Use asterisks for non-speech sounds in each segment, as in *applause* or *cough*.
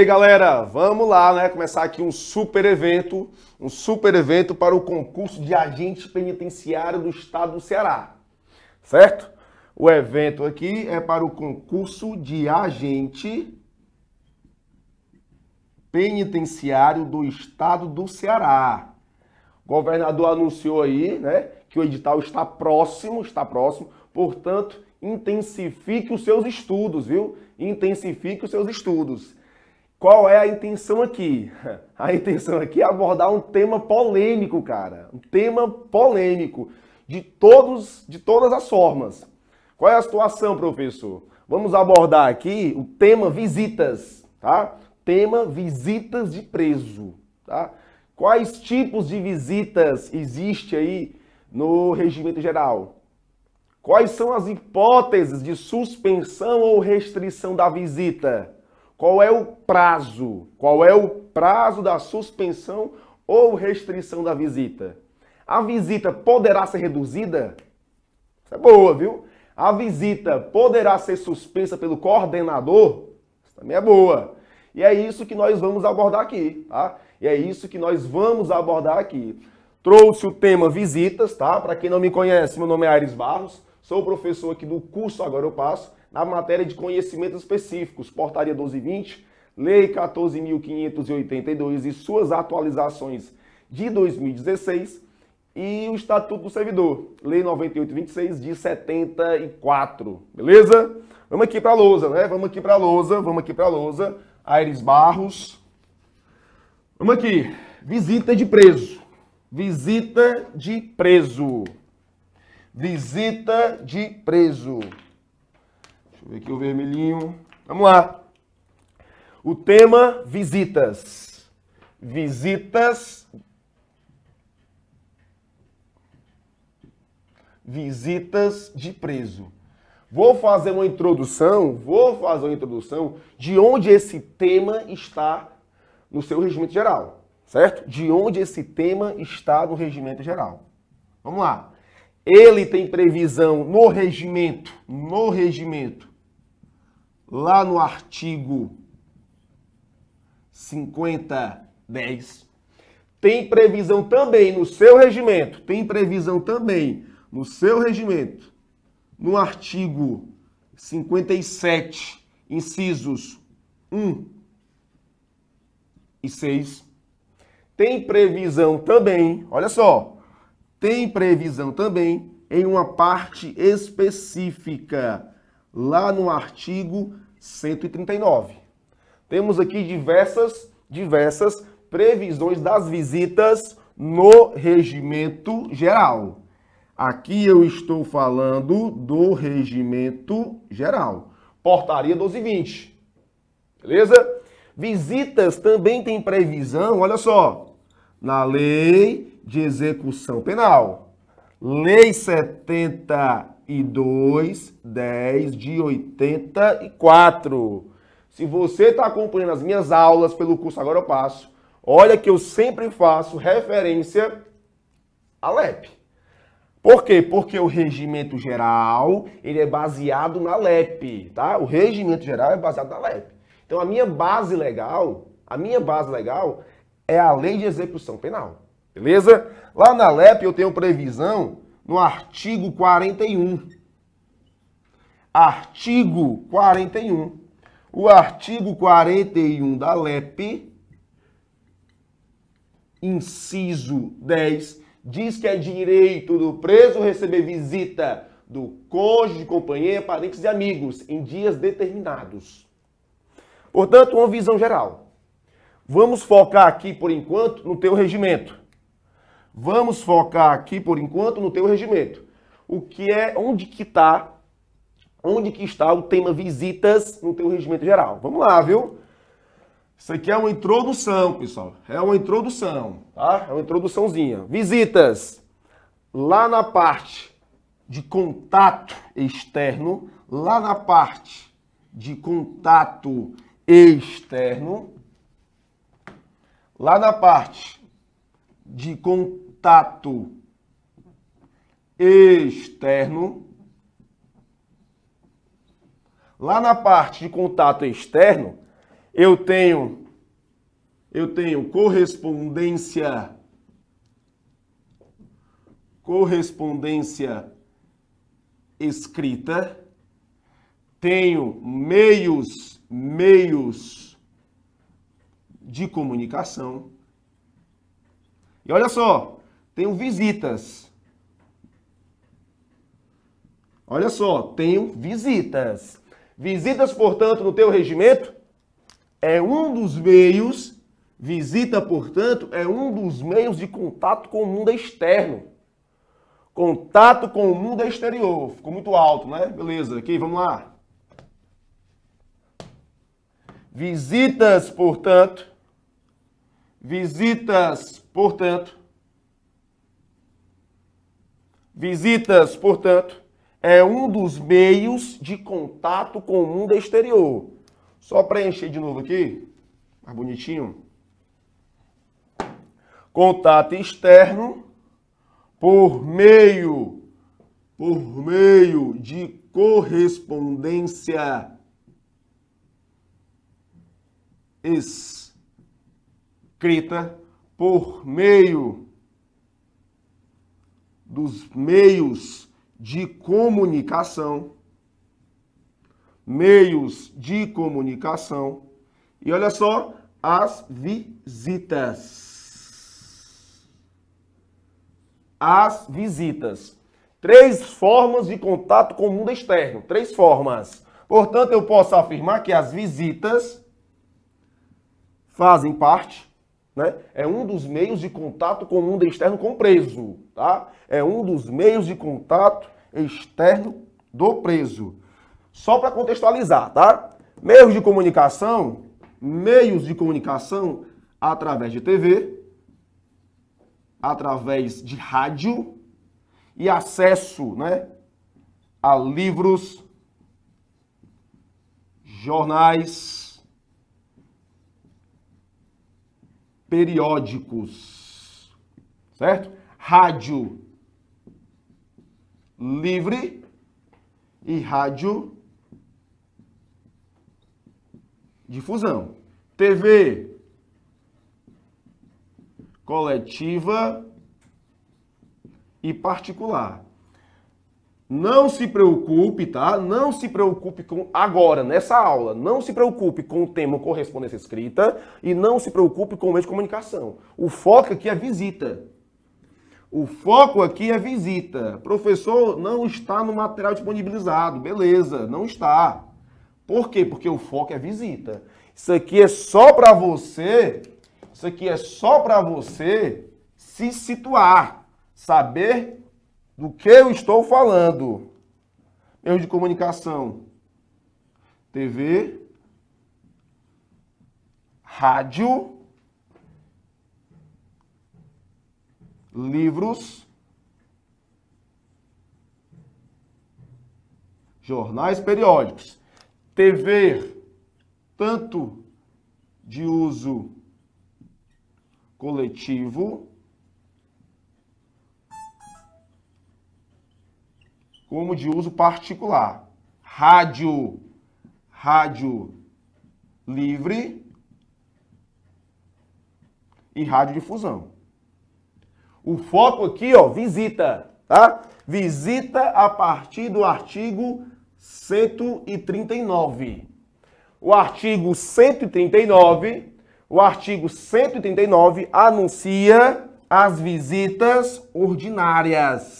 aí, galera? Vamos lá, né? Começar aqui um super evento, um super evento para o concurso de agente penitenciário do estado do Ceará. Certo? O evento aqui é para o concurso de agente penitenciário do estado do Ceará. O governador anunciou aí, né, que o edital está próximo, está próximo. Portanto, intensifique os seus estudos, viu? Intensifique os seus estudos. Qual é a intenção aqui? *laughs* A intenção aqui é abordar um tema polêmico, cara. Um tema polêmico de todos, de todas as formas. Qual é a situação, professor? Vamos abordar aqui o tema visitas, tá? Tema visitas de preso, tá? Quais tipos de visitas existe aí no regimento geral? Quais são as hipóteses de suspensão ou restrição da visita? Qual é o prazo? Qual é o prazo da suspensão ou restrição da visita? A visita poderá ser reduzida? Isso é boa, viu? A visita poderá ser suspensa pelo coordenador? Isso também é boa. E é isso que nós vamos abordar aqui, tá? E é isso que nós vamos abordar aqui. Trouxe o tema visitas, tá? Para quem não me conhece, meu nome é Aires Barros, sou professor aqui do curso Agora Eu Passo na matéria de conhecimentos específicos, Portaria 1220, Lei 14.582 e suas atualizações de 2016 e o Estatuto do Servidor, Lei 9826 de 74, beleza? Vamos aqui para a lousa, né? Vamos aqui para a lousa, vamos aqui para a lousa. Aires Barros. Vamos aqui. Visita de preso. Visita de preso. Visita de preso. Vou ver aqui o vermelhinho. Vamos lá. O tema visitas. Visitas. Visitas de preso. Vou fazer uma introdução, vou fazer uma introdução de onde esse tema está no seu regimento geral, certo? De onde esse tema está no regimento geral. Vamos lá. Ele tem previsão no regimento, no regimento lá no artigo 5010, tem previsão também no seu regimento, tem previsão também no seu regimento, no artigo 57, incisos 1 e 6, tem previsão também, olha só, tem previsão também em uma parte específica lá no artigo 139. Temos aqui diversas, diversas previsões das visitas no regimento geral. Aqui eu estou falando do regimento geral. Portaria 1220. Beleza? Visitas também tem previsão, olha só, na lei de execução penal. Lei 70 e 2, 10 de 84. Se você está acompanhando as minhas aulas pelo curso Agora Eu Passo, olha que eu sempre faço referência à LEP. Por quê? Porque o regimento geral, ele é baseado na LEP, tá? O regimento geral é baseado na LEP. Então a minha base legal, a minha base legal é a lei de execução penal. Beleza? Lá na LEP eu tenho previsão no artigo 41. Artigo 41. O artigo 41 da LEP, inciso 10, diz que é direito do preso receber visita do cônjuge, companheiro, parentes e amigos em dias determinados. Portanto, uma visão geral. Vamos focar aqui, por enquanto, no teu regimento. Vamos focar aqui, por enquanto, no teu regimento. O que é, onde que está, onde que está o tema visitas no teu regimento geral. Vamos lá, viu? Isso aqui é uma introdução, pessoal. É uma introdução, tá? É uma introduçãozinha. Visitas. Lá na parte de contato externo, lá na parte de contato externo, lá na parte de contato contato externo. Lá na parte de contato externo, eu tenho eu tenho correspondência correspondência escrita, tenho meios meios de comunicação. E olha só, tenho visitas. Olha só, tenho visitas. Visitas, portanto, no teu regimento é um dos meios, visita, portanto, é um dos meios de contato com o mundo externo. Contato com o mundo exterior. Ficou muito alto, né? Beleza, aqui, vamos lá. Visitas, portanto, visitas, portanto, Visitas, portanto, é um dos meios de contato com o mundo exterior. Só preencher de novo aqui, mais bonitinho. Contato externo por meio por meio de correspondência escrita por meio dos meios de comunicação. Meios de comunicação. E olha só, as visitas. As visitas. Três formas de contato com o mundo externo. Três formas. Portanto, eu posso afirmar que as visitas fazem parte, né? É um dos meios de contato com o mundo externo com o preso tá? É um dos meios de contato externo do preso. Só para contextualizar, tá? Meios de comunicação, meios de comunicação através de TV, através de rádio e acesso, né, a livros, jornais, periódicos, certo? rádio livre e rádio difusão. TV coletiva e particular. Não se preocupe, tá? Não se preocupe com agora, nessa aula, não se preocupe com o tema correspondência escrita e não se preocupe com o meio de comunicação. O foco aqui é visita. O foco aqui é visita. Professor, não está no material disponibilizado. Beleza, não está. Por quê? Porque o foco é visita. Isso aqui é só para você, isso aqui é só para você se situar, saber do que eu estou falando. Meios de comunicação. TV, rádio, livros, jornais periódicos. TV, tanto de uso coletivo como de uso particular. Rádio, rádio livre e rádio difusão. O foco aqui, ó, visita, tá? Visita a partir do artigo 139. O artigo 139, o artigo 139 anuncia as visitas ordinárias.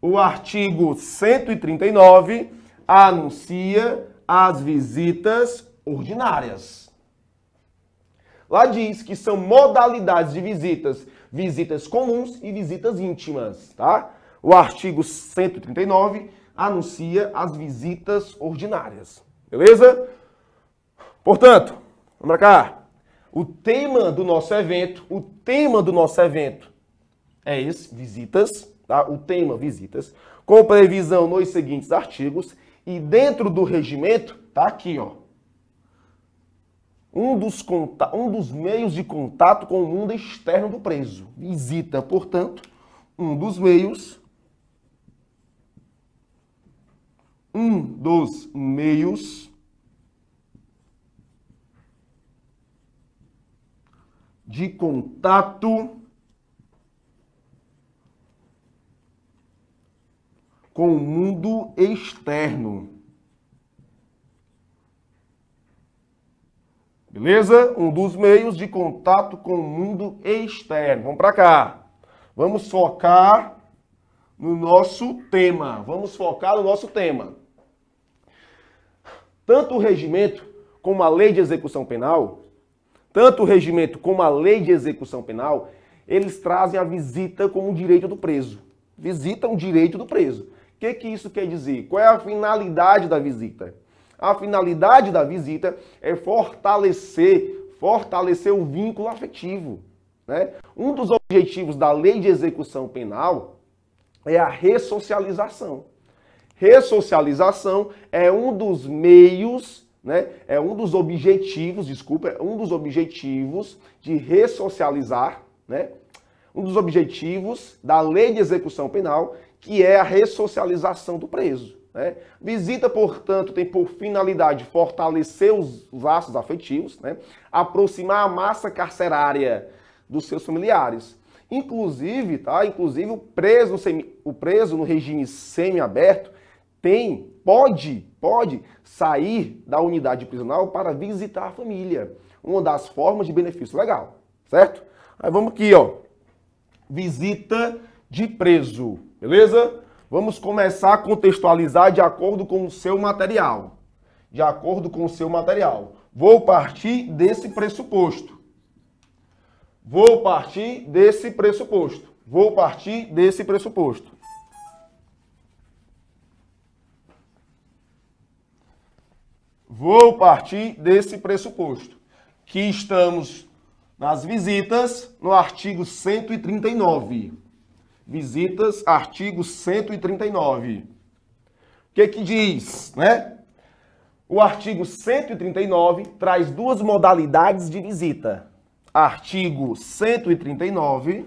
O artigo 139 anuncia as visitas ordinárias. Lá diz que são modalidades de visitas, visitas comuns e visitas íntimas, tá? O artigo 139 anuncia as visitas ordinárias, beleza? Portanto, vamos pra cá. O tema do nosso evento, o tema do nosso evento é esse, visitas, tá? O tema visitas, com previsão nos seguintes artigos e dentro do regimento, tá aqui, ó um dos, um dos meios de contato com o mundo externo do preso. Visita, portanto, um dos meios um dos meios de contato com o mundo externo. Beleza? Um dos meios de contato com o mundo externo. Vamos para cá. Vamos focar no nosso tema. Vamos focar no nosso tema. Tanto o regimento como a lei de execução penal, tanto o regimento como a lei de execução penal, eles trazem a visita como um direito do preso. Visita um direito do preso. O que, que isso quer dizer? Qual é a finalidade da visita? A finalidade da visita é fortalecer, fortalecer o vínculo afetivo. Né? Um dos objetivos da lei de execução penal é a ressocialização. Ressocialização é um dos meios, né? É um dos objetivos, desculpa, é um dos objetivos de ressocializar, né? Um dos objetivos da lei de execução penal, que é a ressocialização do preso. Né? Visita, portanto, tem por finalidade fortalecer os laços afetivos, né? aproximar a massa carcerária dos seus familiares. Inclusive, tá? Inclusive o preso, o preso no regime semiaberto tem, pode, pode sair da unidade prisional para visitar a família. Uma das formas de benefício legal, certo? Aí vamos aqui, ó. Visita de preso, beleza? Vamos começar a contextualizar de acordo com o seu material. De acordo com o seu material. Vou partir desse pressuposto. Vou partir desse pressuposto. Vou partir desse pressuposto. Vou partir desse pressuposto. Que estamos nas visitas no artigo 139. Visitas, artigo 139. O que é que diz, né? O artigo 139 traz duas modalidades de visita. Artigo 139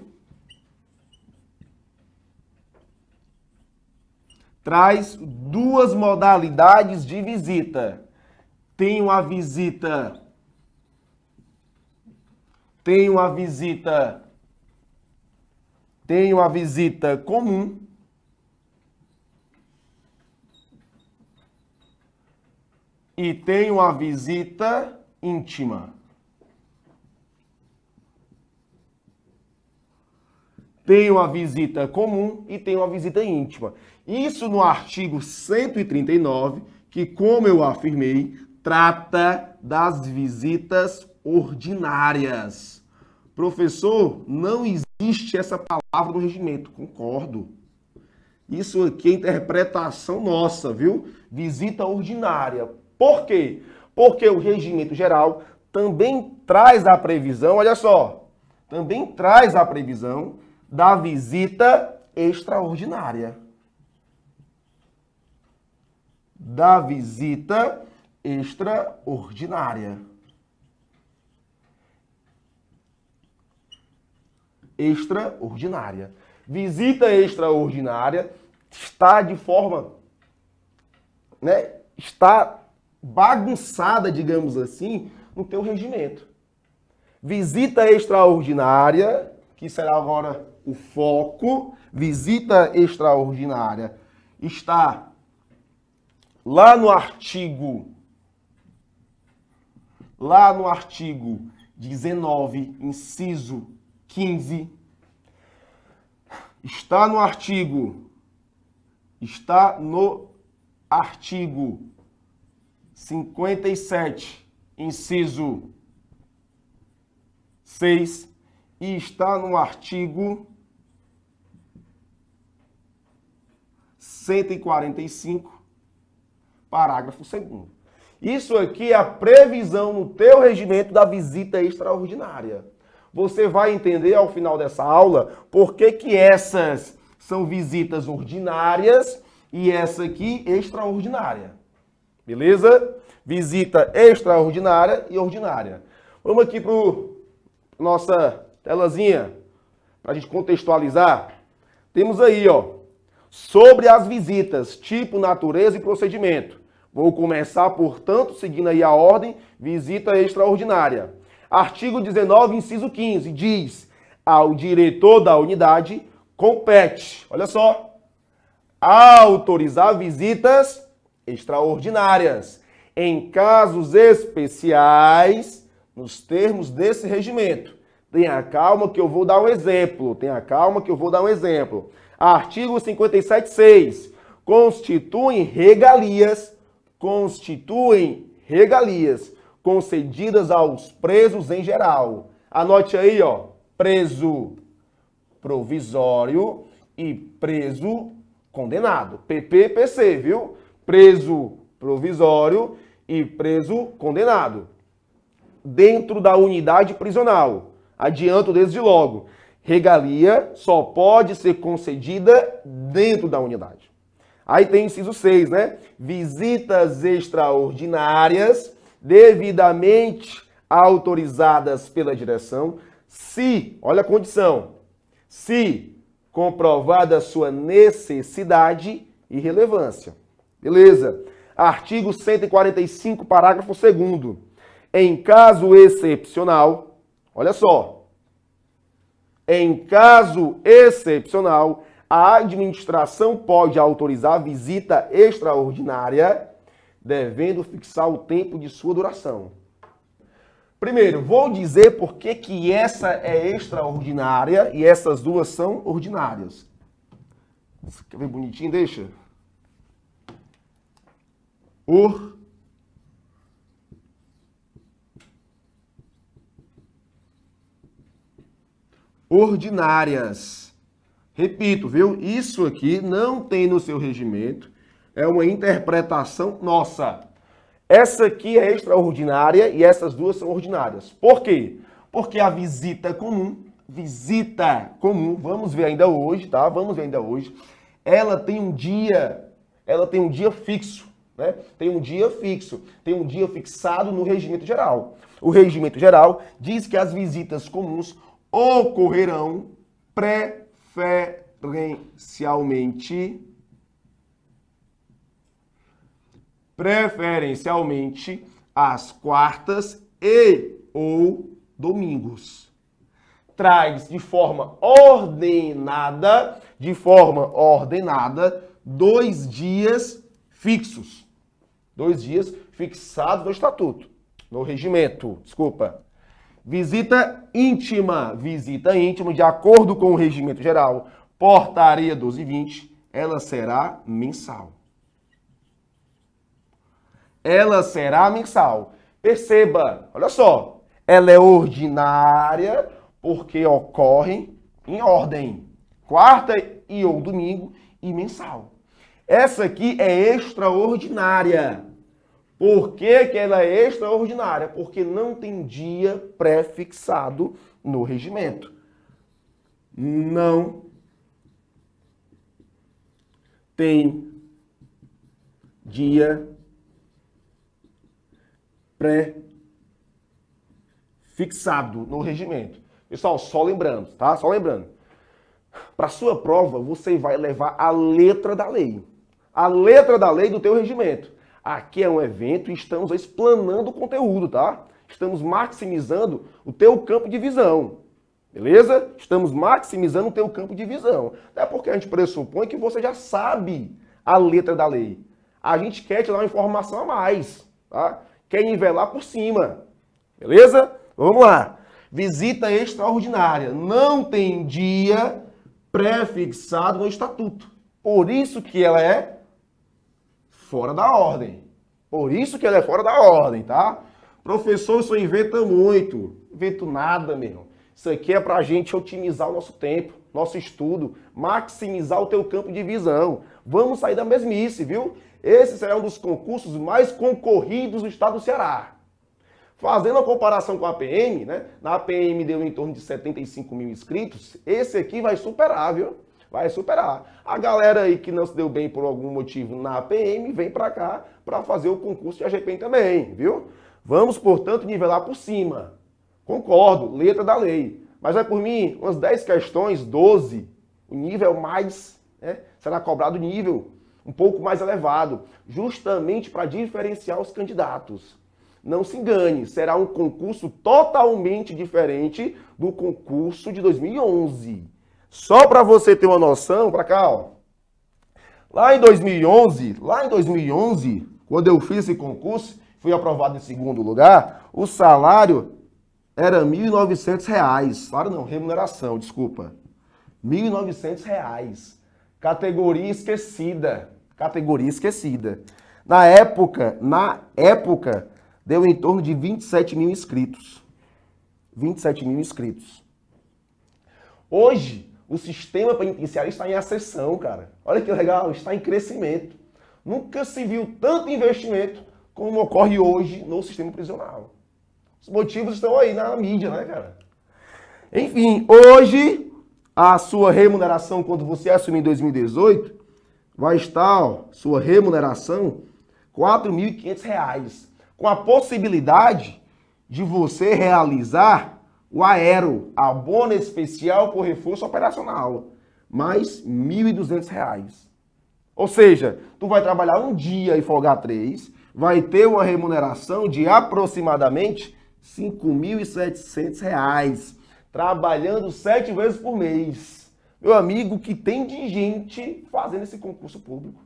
traz duas modalidades de visita. Tem uma visita tem uma visita tenho a visita comum. E tenho a visita íntima. Tenho a visita comum e tenho a visita íntima. Isso no artigo 139, que, como eu afirmei, trata das visitas ordinárias. Professor, não existe existe essa palavra no regimento, concordo. Isso aqui é interpretação nossa, viu? Visita ordinária. Por quê? Porque o regimento geral também traz a previsão, olha só, também traz a previsão da visita extraordinária. Da visita extraordinária. extraordinária. Visita extraordinária está de forma, né, está bagunçada, digamos assim, no teu regimento. Visita extraordinária, que será agora o foco, visita extraordinária está lá no artigo lá no artigo 19, inciso 15, está no artigo, está no artigo 57, inciso 6, e está no artigo 145, parágrafo 2. Isso aqui é a previsão no teu regimento da visita extraordinária. Você vai entender ao final dessa aula por que, que essas são visitas ordinárias e essa aqui extraordinária. Beleza? Visita extraordinária e ordinária. Vamos aqui para nossa telazinha, para a gente contextualizar. Temos aí, ó, sobre as visitas, tipo, natureza e procedimento. Vou começar, portanto, seguindo aí a ordem, visita extraordinária. Artigo 19, inciso 15, diz: ao diretor da unidade compete, olha só, autorizar visitas extraordinárias em casos especiais nos termos desse regimento. Tenha calma que eu vou dar um exemplo. Tenha calma que eu vou dar um exemplo. Artigo 57.6. Constituem regalias, constituem regalias concedidas aos presos em geral. Anote aí, ó, preso provisório e preso condenado. PPPC, viu? Preso provisório e preso condenado. Dentro da unidade prisional. Adianto desde logo. Regalia só pode ser concedida dentro da unidade. Aí tem o inciso 6, né? Visitas extraordinárias devidamente autorizadas pela direção, se, olha a condição, se comprovada sua necessidade e relevância. Beleza. Artigo 145, parágrafo 2 Em caso excepcional, olha só. Em caso excepcional, a administração pode autorizar visita extraordinária devendo fixar o tempo de sua duração. Primeiro, vou dizer por que, que essa é extraordinária e essas duas são ordinárias. Quer ver bonitinho? Deixa. Or... Ordinárias. Repito, viu? Isso aqui não tem no seu regimento é uma interpretação nossa. Essa aqui é extraordinária e essas duas são ordinárias. Por quê? Porque a visita comum, visita comum, vamos ver ainda hoje, tá? Vamos ver ainda hoje. Ela tem um dia, ela tem um dia fixo, né? Tem um dia fixo, tem um dia fixado no regimento geral. O regimento geral diz que as visitas comuns ocorrerão preferencialmente preferencialmente às quartas e ou domingos. Traz de forma ordenada, de forma ordenada, dois dias fixos. Dois dias fixados no estatuto, no regimento, desculpa. Visita íntima, visita íntima, de acordo com o regimento geral, portaria 1220, ela será mensal. Ela será mensal. Perceba, olha só, ela é ordinária porque ocorre em ordem, quarta e ou domingo e mensal. Essa aqui é extraordinária. Por que, que ela é extraordinária? Porque não tem dia prefixado no regimento. Não tem dia pré-fixado no regimento. Pessoal, só lembrando, tá? Só lembrando. Para sua prova, você vai levar a letra da lei. A letra da lei do teu regimento. Aqui é um evento e estamos explanando o conteúdo, tá? Estamos maximizando o teu campo de visão. Beleza? Estamos maximizando o teu campo de visão. Até porque a gente pressupõe que você já sabe a letra da lei. A gente quer te dar uma informação a mais, tá? quer nivelar por cima. Beleza? Vamos lá. Visita extraordinária. Não tem dia prefixado no estatuto. Por isso que ela é fora da ordem. Por isso que ela é fora da ordem, tá? Professor, isso inventa muito. Invento nada, meu. Isso aqui é para a gente otimizar o nosso tempo, nosso estudo, maximizar o teu campo de visão. Vamos sair da mesmice, viu? esse será um dos concursos mais concorridos do estado do Ceará. Fazendo a comparação com a APM, né? Na APM deu em torno de 75 mil inscritos, esse aqui vai superar, viu? Vai superar. A galera aí que não se deu bem por algum motivo na APM, vem para cá para fazer o concurso de AGPM também, viu? Vamos, portanto, nivelar por cima. Concordo, letra da lei. Mas vai por mim, umas 10 questões, 12, o nível é mais, né? Será cobrado o nível um pouco mais elevado, justamente para diferenciar os candidatos. Não se engane, será um concurso totalmente diferente do concurso de 2011. Só para você ter uma noção, para cá, ó. Lá em 2011, lá em 2011, quando eu fiz esse concurso, fui aprovado em segundo lugar, o salário era R$ 1.900. Salário não, remuneração, desculpa. R$ 1.900. Categoria esquecida. Categoria esquecida. Na época, na época, deu em torno de 27 mil inscritos. 27 mil inscritos. Hoje, o sistema penitenciário está em ascensão, cara. Olha que legal, está em crescimento. Nunca se viu tanto investimento como ocorre hoje no sistema prisional. Os motivos estão aí na mídia, né, cara? Enfim, hoje a sua remuneração quando você assumir em 2018 vai estar, ó, sua remuneração, R$ 4.500, com a possibilidade de você realizar o aero, abono especial por reforço operacional, mais R$ 1.200. Ou seja, tu vai trabalhar um dia e folgar três, vai ter uma remuneração de aproximadamente R$ 5.700 trabalhando sete vezes por mês. Meu amigo, que tem de gente fazendo esse concurso público.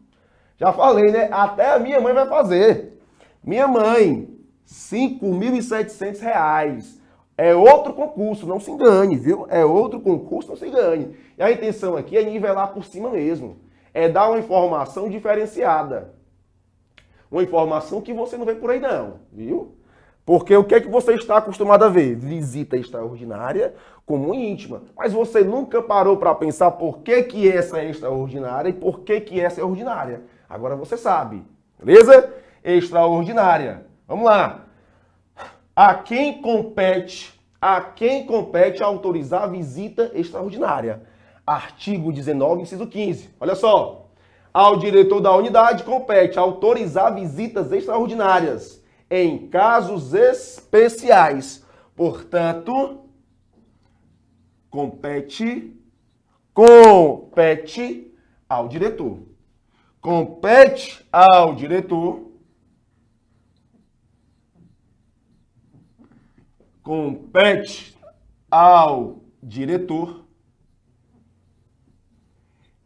Já falei, né? Até a minha mãe vai fazer. Minha mãe, R$ reais. É outro concurso, não se engane, viu? É outro concurso, não se engane. E a intenção aqui é nivelar por cima mesmo. É dar uma informação diferenciada. Uma informação que você não vê por aí não, viu? Porque o que é que você está acostumado a ver? Visita extraordinária, comum e íntima. Mas você nunca parou para pensar por que, que essa é extraordinária e por que, que essa é ordinária. Agora você sabe, beleza? Extraordinária. Vamos lá. A quem compete, a quem compete autorizar a visita extraordinária. Artigo 19, inciso 15. Olha só. Ao diretor da unidade compete autorizar visitas extraordinárias em casos especiais. Portanto, compete, compete ao diretor. Compete ao diretor. Compete ao diretor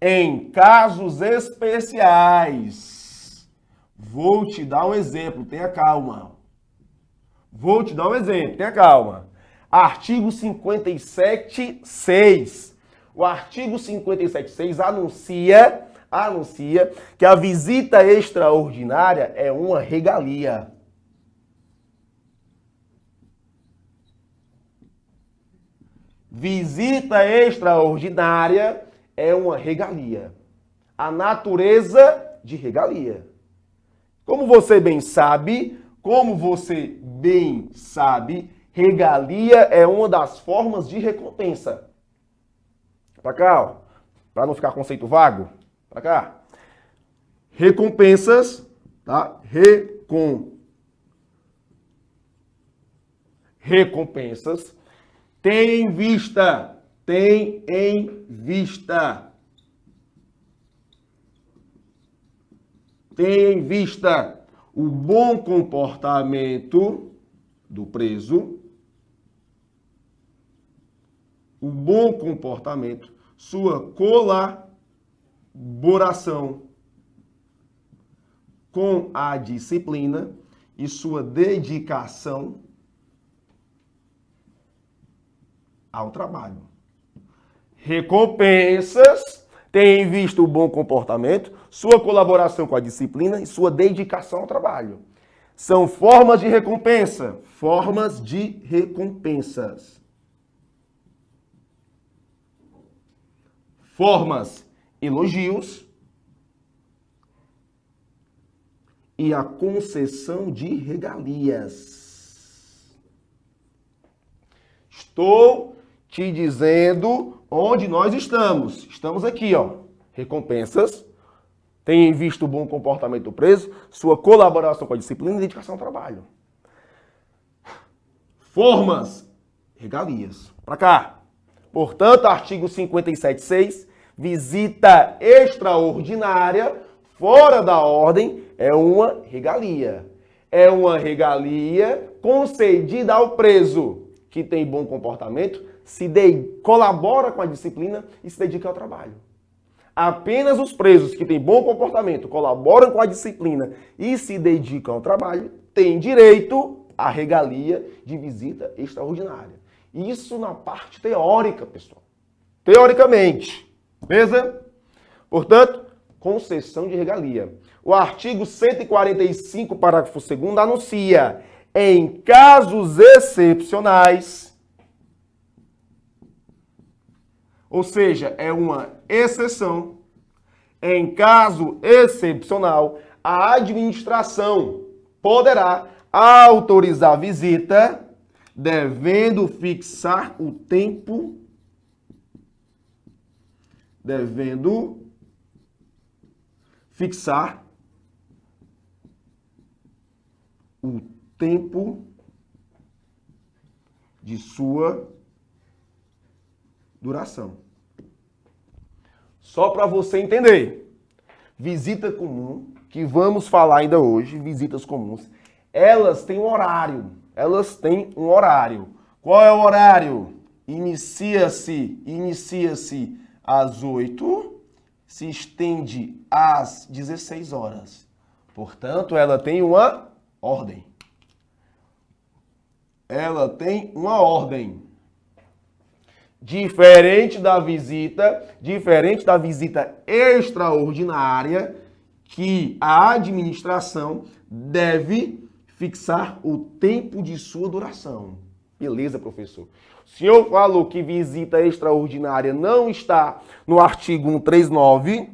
em casos especiais Vou te dar um exemplo, tenha calma. Vou te dar um exemplo, tenha calma. Artigo 57.6. O artigo 57.6 anuncia, anuncia que a visita extraordinária é uma regalia. Visita extraordinária é uma regalia. A natureza de regalia. Como você bem sabe, como você bem sabe, regalia é uma das formas de recompensa. Para cá, ó, para não ficar conceito vago, para cá. Recompensas, tá? Recom recompensas tem em vista, tem em vista tem em vista o bom comportamento do preso, o bom comportamento, sua colaboração com a disciplina e sua dedicação ao trabalho. Recompensas tem em vista o bom comportamento, sua colaboração com a disciplina e sua dedicação ao trabalho. São formas de recompensa. Formas de recompensas. Formas, elogios e a concessão de regalias. Estou te dizendo onde nós estamos. Estamos aqui, ó. Recompensas. em vista o bom comportamento do preso, sua colaboração com a disciplina e dedicação ao trabalho. Formas, regalias. Para cá. Portanto, artigo 57.6, visita extraordinária fora da ordem é uma regalia. É uma regalia concedida ao preso que tem bom comportamento se de, colabora com a disciplina e se dedica ao trabalho. Apenas os presos que têm bom comportamento, colaboram com a disciplina e se dedicam ao trabalho, têm direito à regalia de visita extraordinária. Isso na parte teórica, pessoal. Teoricamente. Beleza? Portanto, concessão de regalia. O artigo 145, parágrafo 2, anuncia: em casos excepcionais Ou seja, é uma exceção. É em caso excepcional, a administração poderá autorizar visita, devendo fixar o tempo devendo fixar o tempo de sua duração. Só para você entender, visita comum, que vamos falar ainda hoje, visitas comuns, elas têm um horário. Elas têm um horário. Qual é o horário? Inicia-se, inicia-se às 8, se estende às 16 horas. Portanto, ela tem uma ordem. Ela tem uma ordem diferente da visita, diferente da visita extraordinária, que a administração deve fixar o tempo de sua duração. Beleza, professor? Se eu falo que visita extraordinária não está no artigo 139,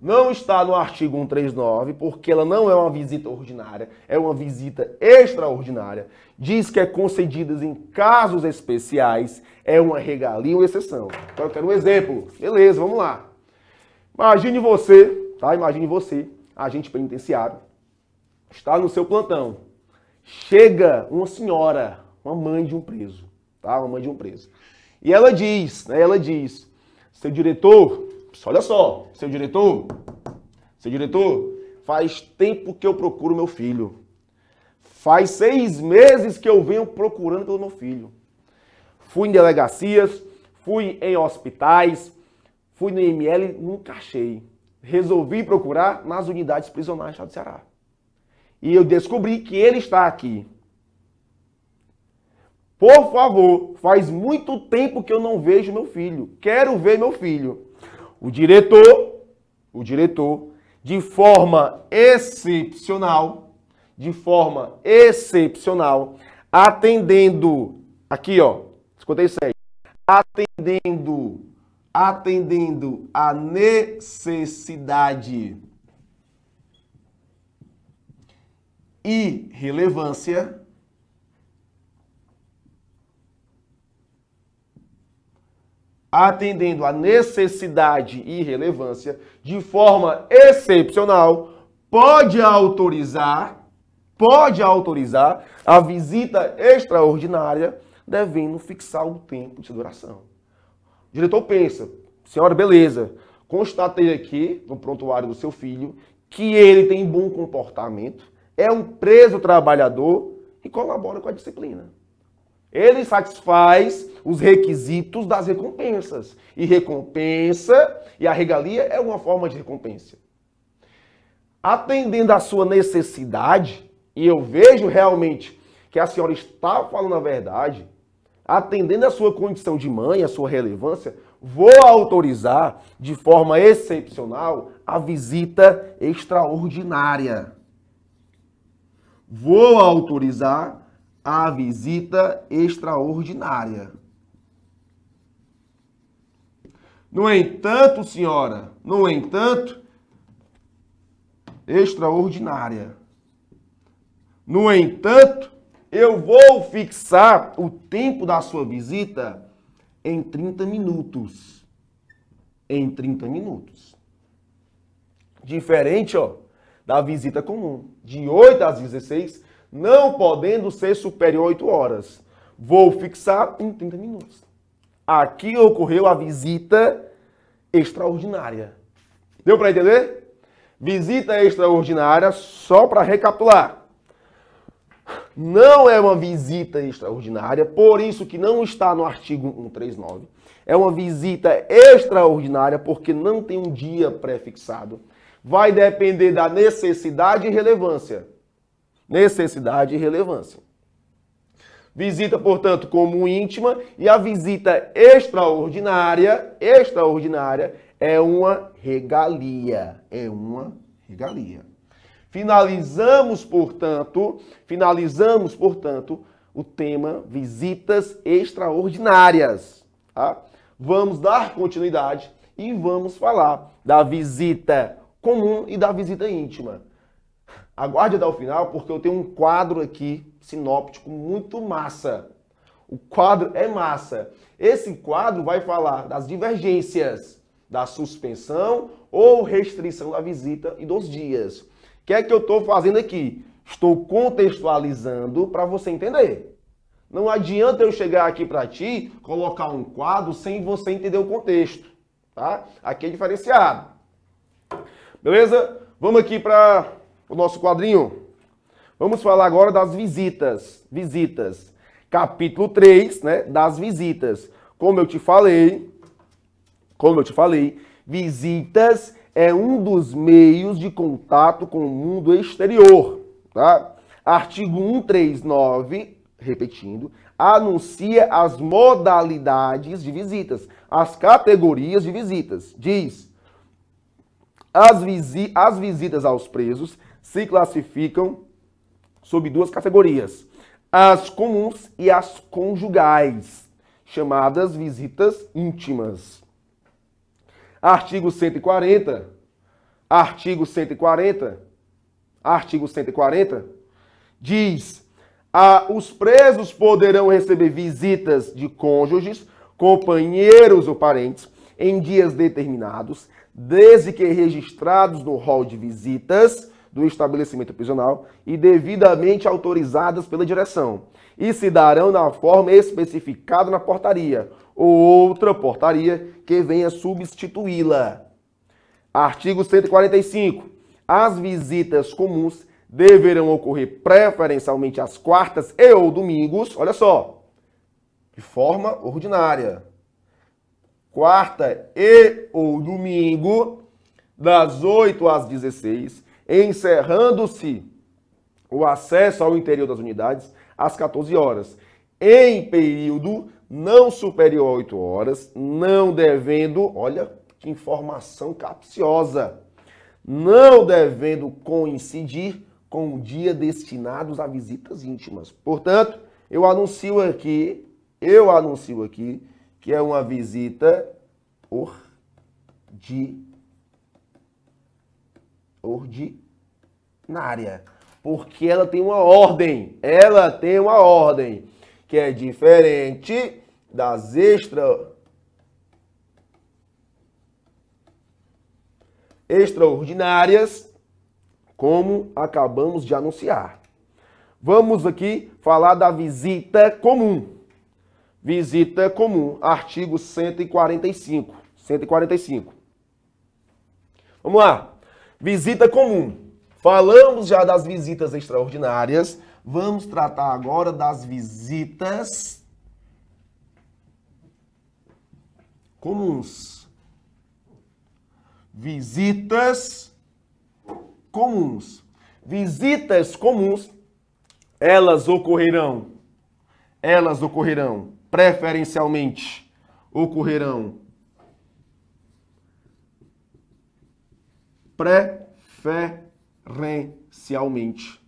não está no artigo 139, porque ela não é uma visita ordinária, é uma visita extraordinária. Diz que é concedida em casos especiais, é uma regalia ou exceção. Então eu quero um exemplo. Beleza, vamos lá. Imagine você, tá? Imagine você, agente penitenciário, está no seu plantão. Chega uma senhora, uma mãe de um preso, tá? Uma mãe de um preso. E ela diz, né? Ela diz, seu diretor, Olha só, seu diretor, seu diretor, faz tempo que eu procuro meu filho. Faz seis meses que eu venho procurando pelo meu filho. Fui em delegacias, fui em hospitais, fui no IML, nunca achei. Resolvi procurar nas unidades prisionais do estado do Ceará. E eu descobri que ele está aqui. Por favor, faz muito tempo que eu não vejo meu filho. Quero ver meu filho o diretor, o diretor, de forma excepcional, de forma excepcional, atendendo aqui, ó, 57, atendendo atendendo a necessidade e relevância atendendo à necessidade e relevância, de forma excepcional, pode autorizar, pode autorizar a visita extraordinária, devendo fixar um tempo de duração. O diretor pensa, senhora, beleza, constatei aqui no prontuário do seu filho que ele tem bom comportamento, é um preso trabalhador e colabora com a disciplina. Ele satisfaz os requisitos das recompensas. E recompensa, e a regalia é uma forma de recompensa. Atendendo à sua necessidade, e eu vejo realmente que a senhora está falando a verdade, atendendo à sua condição de mãe, à sua relevância, vou autorizar de forma excepcional a visita extraordinária. Vou autorizar a visita extraordinária. No entanto, senhora, no entanto, extraordinária. No entanto, eu vou fixar o tempo da sua visita em 30 minutos. Em 30 minutos. Diferente, ó, da visita comum, de 8 às 16, não podendo ser superior a 8 horas. Vou fixar em 30 minutos. Aqui ocorreu a visita extraordinária. Deu para entender? Visita extraordinária, só para recapitular. Não é uma visita extraordinária, por isso que não está no artigo 139. É uma visita extraordinária porque não tem um dia prefixado. Vai depender da necessidade e relevância necessidade e relevância. Visita, portanto, como íntima e a visita extraordinária, extraordinária é uma regalia, é uma regalia. Finalizamos, portanto, finalizamos, portanto, o tema visitas extraordinárias, tá? Vamos dar continuidade e vamos falar da visita comum e da visita íntima. Aguarde até o final porque eu tenho um quadro aqui sinóptico muito massa. O quadro é massa. Esse quadro vai falar das divergências, da suspensão ou restrição da visita e dos dias. O que é que eu estou fazendo aqui? Estou contextualizando para você entender. Não adianta eu chegar aqui para ti, colocar um quadro sem você entender o contexto, tá? Aqui é diferenciado. Beleza? Vamos aqui para o nosso quadrinho. Vamos falar agora das visitas. Visitas. Capítulo 3, né, das visitas. Como eu te falei, como eu te falei, visitas é um dos meios de contato com o mundo exterior, tá? Artigo 139, repetindo, anuncia as modalidades de visitas, as categorias de visitas. Diz: as, visi as visitas aos presos se classificam sob duas categorias: as comuns e as conjugais, chamadas visitas íntimas. Artigo 140, artigo 140, artigo 140 diz: os presos poderão receber visitas de cônjuges, companheiros ou parentes em dias determinados, desde que registrados no rol de visitas do estabelecimento prisional e devidamente autorizadas pela direção, e se darão na forma especificada na portaria ou outra portaria que venha substituí-la. Artigo 145. As visitas comuns deverão ocorrer preferencialmente às quartas e ou domingos, olha só, de forma ordinária. Quarta e ou domingo, das 8 às 16 encerrando-se o acesso ao interior das unidades às 14 horas, em período não superior a 8 horas, não devendo, olha que informação capciosa, não devendo coincidir com o dia destinados a visitas íntimas. Portanto, eu anuncio aqui, eu anuncio aqui que é uma visita por dia ordinária. Porque ela tem uma ordem. Ela tem uma ordem que é diferente das extra extraordinárias, como acabamos de anunciar. Vamos aqui falar da visita comum. Visita comum, artigo 145. 145. Vamos lá. Visita comum. Falamos já das visitas extraordinárias. Vamos tratar agora das visitas comuns. Visitas comuns. Visitas comuns, elas ocorrerão. Elas ocorrerão preferencialmente ocorrerão preferencialmente.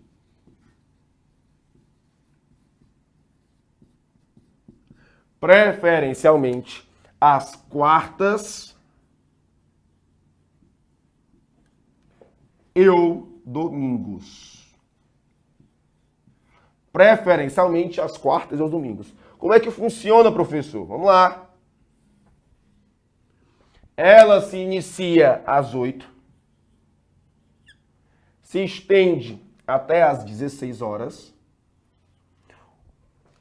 Preferencialmente às quartas e ou domingos. Preferencialmente às quartas e aos domingos. Como é que funciona, professor? Vamos lá. Ela se inicia às oito se estende até às 16 horas.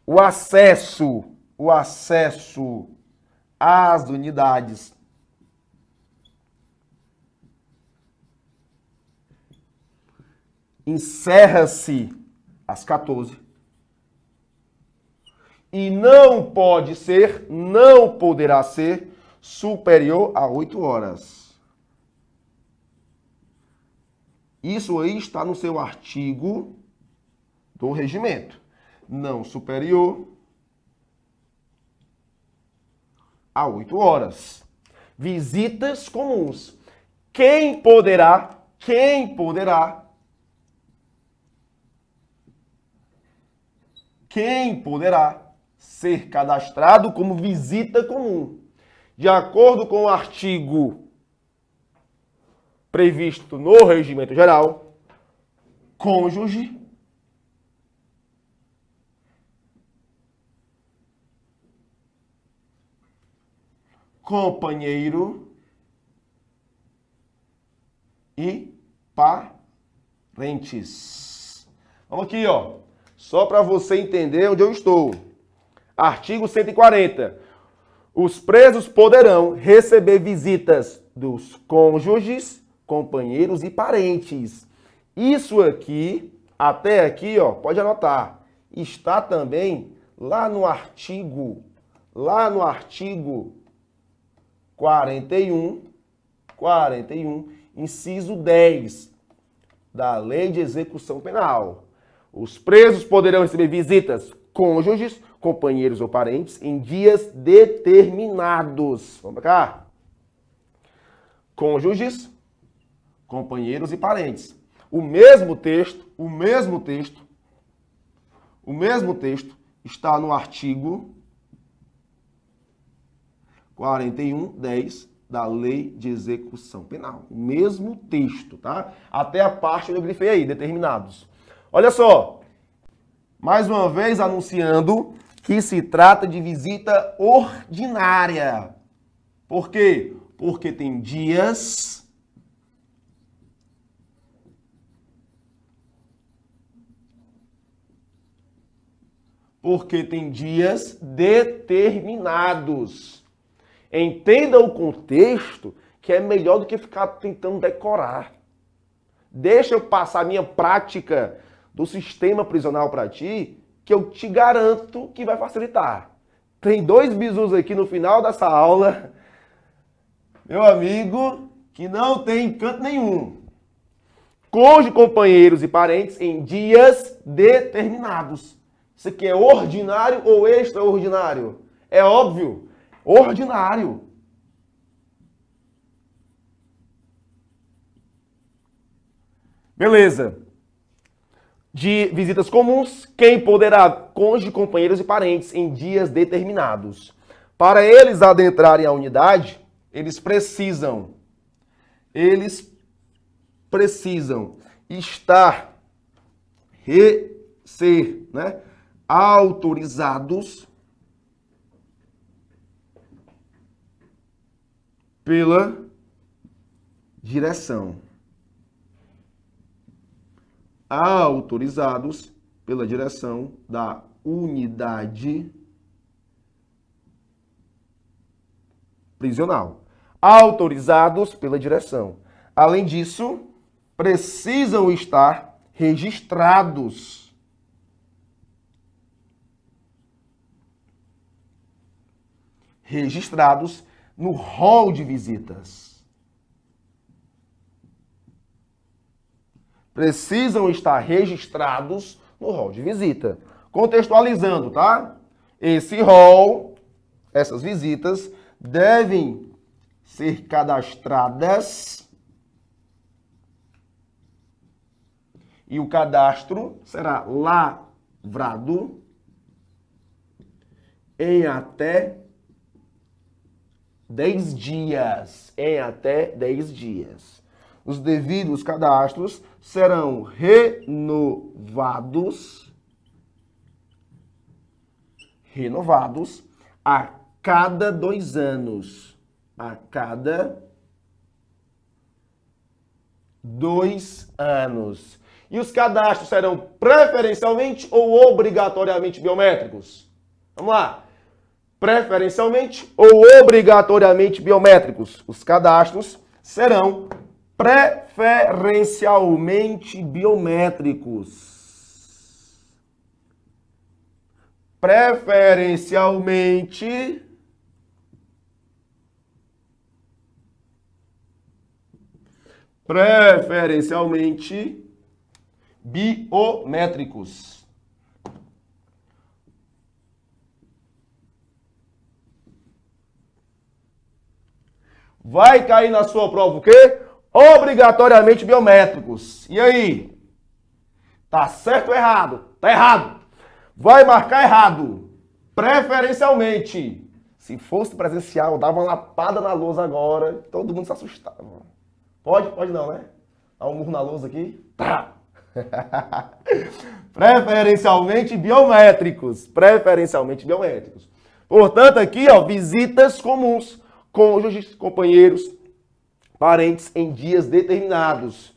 O acesso, o acesso às unidades encerra-se às 14. E não pode ser, não poderá ser superior a 8 horas. Isso aí está no seu artigo do regimento. Não superior a 8 horas. Visitas comuns. Quem poderá, quem poderá, quem poderá ser cadastrado como visita comum? De acordo com o artigo previsto no regimento geral, cônjuge, companheiro e parentes. Vamos aqui, ó. Só para você entender onde eu estou. Artigo 140. Os presos poderão receber visitas dos cônjuges companheiros e parentes. Isso aqui, até aqui, ó, pode anotar, está também lá no artigo, lá no artigo 41, 41, inciso 10 da Lei de Execução Penal. Os presos poderão receber visitas cônjuges, companheiros ou parentes em dias determinados. Vamos cá. Cônjuges, companheiros e parentes. O mesmo texto, o mesmo texto, o mesmo texto está no artigo 41, 10 da lei de execução penal. O mesmo texto, tá? Até a parte onde eu grifei aí, determinados. Olha só, mais uma vez anunciando que se trata de visita ordinária. Por quê? Porque tem dias porque tem dias determinados. Entenda o contexto que é melhor do que ficar tentando decorar. Deixa eu passar a minha prática do sistema prisional para ti, que eu te garanto que vai facilitar. Tem dois bisus aqui no final dessa aula, meu amigo, que não tem encanto nenhum. Conge companheiros e parentes em dias determinados. Isso aqui é ordinário ou extraordinário? É óbvio, ordinário. Beleza. De visitas comuns, quem poderá? Conge companheiros e parentes em dias determinados. Para eles adentrarem a unidade, eles precisam eles precisam estar re, ser, né? autorizados pela direção. Autorizados pela direção da unidade prisional. Autorizados pela direção. Além disso, precisam estar registrados registrados no hall de visitas. Precisam estar registrados no hall de visita. Contextualizando, tá? Esse hall, essas visitas, devem ser cadastradas. E o cadastro será lavrado em até 10 dias, em até 10 dias. Os devidos cadastros serão renovados renovados a cada dois anos. A cada dois anos. E os cadastros serão preferencialmente ou obrigatoriamente biométricos? Vamos lá preferencialmente ou obrigatoriamente biométricos. Os cadastros serão preferencialmente biométricos. Preferencialmente preferencialmente biométricos. vai cair na sua prova o quê? Obrigatoriamente biométricos. E aí? Tá certo ou errado? Tá errado. Vai marcar errado. Preferencialmente. Se fosse presencial, dava uma lapada na lousa agora, todo mundo se assustava. Pode? Pode não, né? Dá um murro na lousa aqui. Tá. *laughs* preferencialmente biométricos. Preferencialmente biométricos. Portanto, aqui, ó, visitas comuns cônjuges, companheiros, parentes em dias determinados.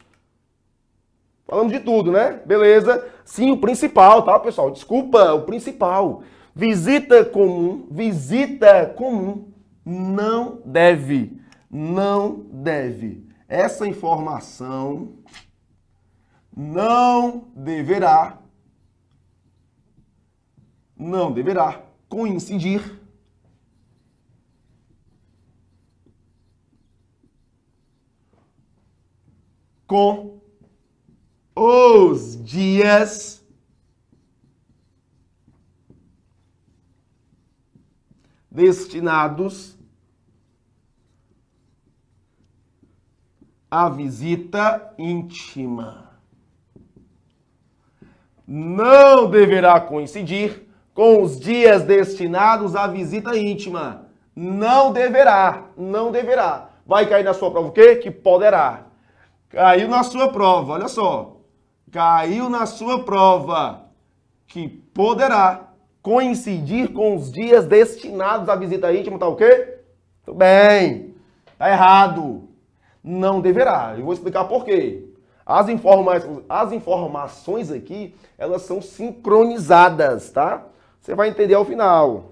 Falamos de tudo, né? Beleza? Sim, o principal, tá, pessoal? Desculpa, o principal. Visita comum, visita comum não deve, não deve. Essa informação não deverá não deverá coincidir com os dias destinados à visita íntima. Não deverá coincidir com os dias destinados à visita íntima. Não deverá, não deverá. Vai cair na sua prova o quê? Que poderá. Caiu na sua prova, olha só. Caiu na sua prova que poderá coincidir com os dias destinados à visita íntima, tá ok? Tudo bem. Tá errado. Não deverá. Eu vou explicar por quê. As, informa as informações aqui, elas são sincronizadas, tá? Você vai entender ao final.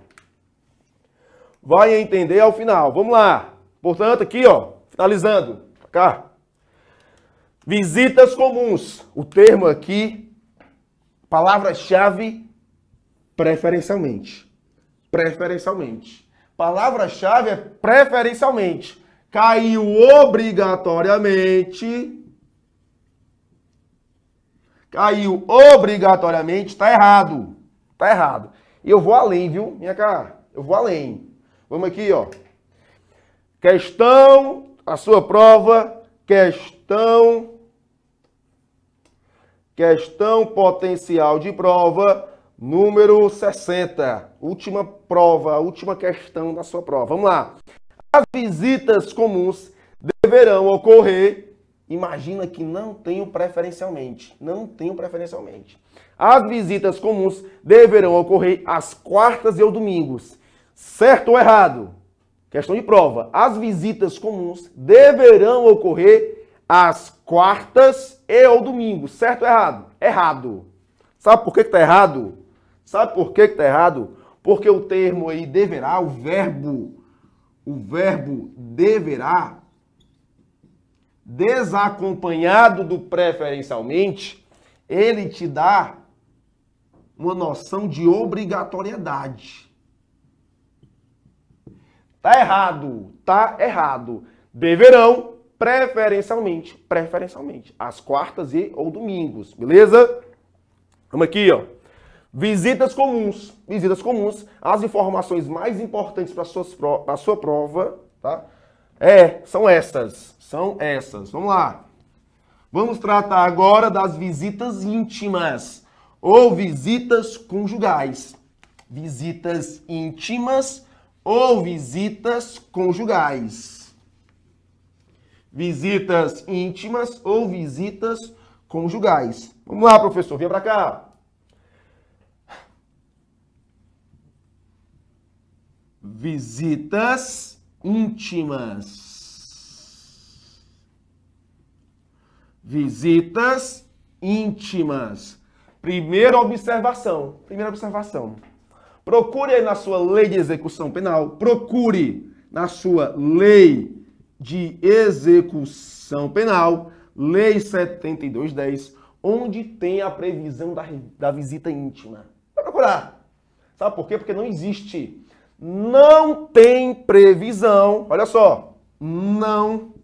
Vai entender ao final. Vamos lá. Portanto, aqui, ó, finalizando. Pra cá. Visitas comuns. O termo aqui, palavra-chave, preferencialmente. Preferencialmente. Palavra-chave é preferencialmente. Caiu obrigatoriamente. Caiu obrigatoriamente, tá errado. Tá errado. E eu vou além, viu? Minha cara, eu vou além. Vamos aqui, ó. Questão, a sua prova, questão Questão potencial de prova número 60. Última prova, última questão da sua prova. Vamos lá. As visitas comuns deverão ocorrer. Imagina que não tenho preferencialmente. Não tenho preferencialmente. As visitas comuns deverão ocorrer às quartas e aos domingos. Certo ou errado? Questão de prova. As visitas comuns deverão ocorrer às quartas e ou domingo. Certo ou errado? Errado. Sabe por que, que tá errado? Sabe por que, que tá errado? Porque o termo aí deverá, o verbo, o verbo deverá, desacompanhado do preferencialmente, ele te dá uma noção de obrigatoriedade. Tá errado, tá errado. Deverão preferencialmente, preferencialmente, às quartas e ou domingos, beleza? Vamos aqui, ó. Visitas comuns. Visitas comuns. As informações mais importantes para a sua prova, tá? É, são essas. São essas. Vamos lá. Vamos tratar agora das visitas íntimas ou visitas conjugais. Visitas íntimas ou visitas conjugais visitas íntimas ou visitas conjugais. Vamos lá, professor, vem para cá. Visitas íntimas. Visitas íntimas. Primeira observação. Primeira observação. Procure na sua lei de execução penal, procure na sua lei de execução penal, Lei 7210, onde tem a previsão da, da visita íntima. Vai procurar. Sabe por quê? Porque não existe. Não tem previsão. Olha só. Não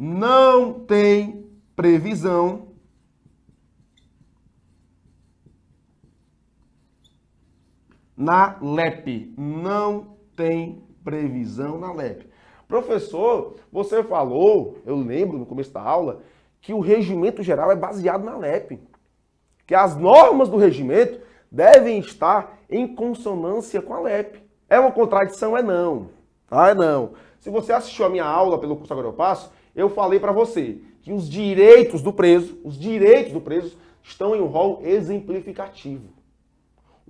não tem previsão na LEP. Não tem previsão na LEP. Professor, você falou, eu lembro no começo da aula, que o regimento geral é baseado na LEP. Que as normas do regimento devem estar em consonância com a LEP. É uma contradição? É não. Ah, é não. Se você assistiu a minha aula pelo curso Agora Eu Passo, eu falei para você que os direitos do preso, os direitos do preso estão em um rol exemplificativo.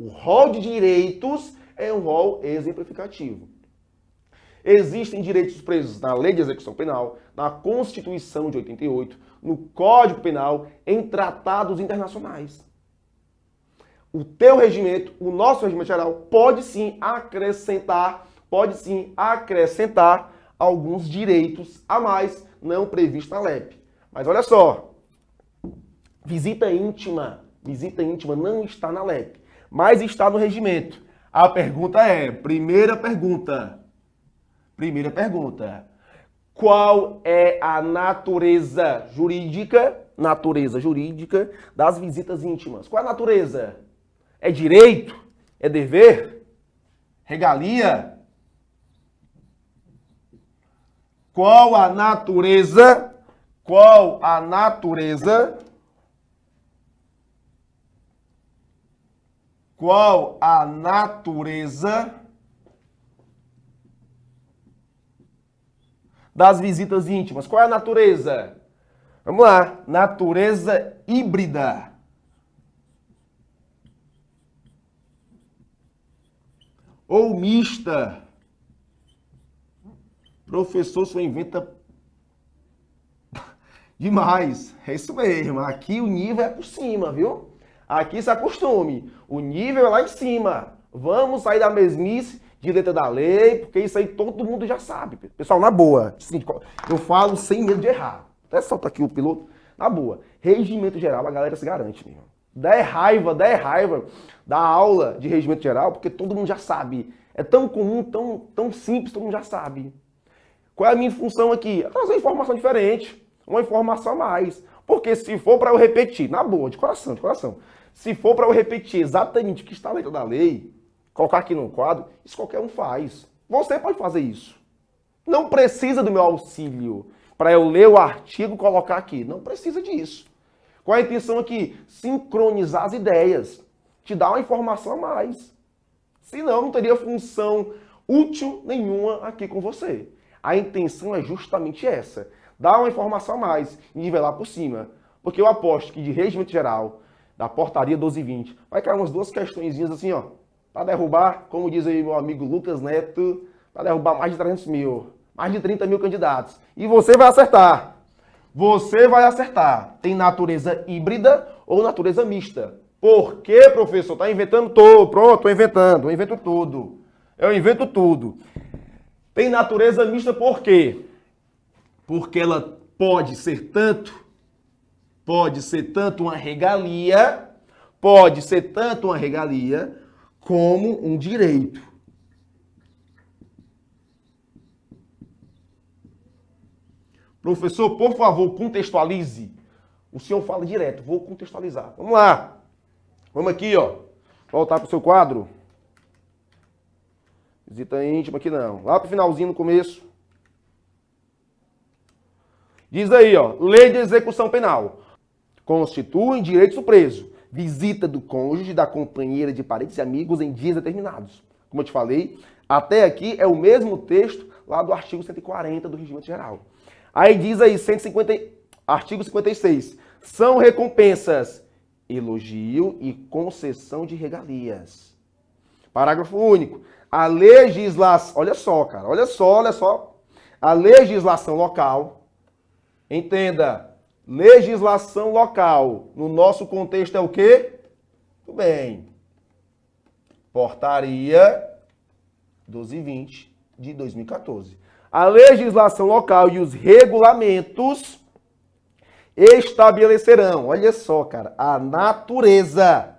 O rol de direitos é um rol exemplificativo. Existem direitos presos na Lei de Execução Penal, na Constituição de 88, no Código Penal, em tratados internacionais. O teu regimento, o nosso regimento geral, pode sim acrescentar, pode sim acrescentar alguns direitos a mais não previstos na LEP. Mas olha só, visita íntima, visita íntima não está na LEP mas está no regimento. A pergunta é, primeira pergunta. Primeira pergunta. Qual é a natureza jurídica, natureza jurídica das visitas íntimas? Qual é a natureza? É direito? É dever? Regalia? Qual a natureza? Qual a natureza qual a natureza das visitas íntimas? Qual é a natureza? Vamos lá, natureza híbrida. Ou mista. Professor só inventa *laughs* demais. É isso mesmo. Aqui o nível é por cima, viu? Aqui se acostume. O nível é lá em cima. Vamos sair da mesmice de letra da lei, porque isso aí todo mundo já sabe. Pessoal, na boa. eu falo sem medo de errar. Até solta aqui o piloto. Na boa. Regimento geral, a galera se garante, meu irmão. Dá raiva, dá raiva da aula de regimento geral, porque todo mundo já sabe. É tão comum, tão, tão simples, todo mundo já sabe. Qual é a minha função aqui? É trazer informação diferente, uma informação a mais. Porque se for para eu repetir, na boa, de coração, de coração. Se for para eu repetir exatamente o que está dentro da lei, colocar aqui no quadro, isso qualquer um faz. Você pode fazer isso. Não precisa do meu auxílio para eu ler o artigo e colocar aqui. Não precisa disso. Qual a intenção aqui? Sincronizar as ideias. Te dar uma informação a mais. Senão, não teria função útil nenhuma aqui com você. A intenção é justamente essa: dar uma informação a mais e nivelar por cima. Porque eu aposto que de regimento geral, da portaria 1220. Vai cair umas duas questõezinhas assim, ó. Para derrubar, como diz aí meu amigo Lucas Neto, para derrubar mais de 300 mil, mais de 30 mil candidatos. E você vai acertar. Você vai acertar. Tem natureza híbrida ou natureza mista. Por que, professor? Tá inventando? Tô, pronto, tô inventando. Eu invento tudo. Eu invento tudo. Tem natureza mista por quê? Porque ela pode ser tanto Pode ser tanto uma regalia, pode ser tanto uma regalia, como um direito. Professor, por favor, contextualize. O senhor fala direto, vou contextualizar. Vamos lá. Vamos aqui, ó. Voltar para o seu quadro. Visita íntima aqui não. Lá para o finalzinho, no começo. Diz aí, ó. Lei de execução penal constituem direitos do preso. Visita do cônjuge, da companheira, de parentes e amigos em dias determinados. Como eu te falei, até aqui é o mesmo texto lá do artigo 140 do Regimento Geral. Aí diz aí, 150, artigo 56. São recompensas, elogio e concessão de regalias. Parágrafo único. A legislação. Olha só, cara. Olha só, olha só. A legislação local. Entenda Legislação local, no nosso contexto é o quê? Tudo bem. Portaria 1220 de 2014. A legislação local e os regulamentos estabelecerão, olha só, cara, a natureza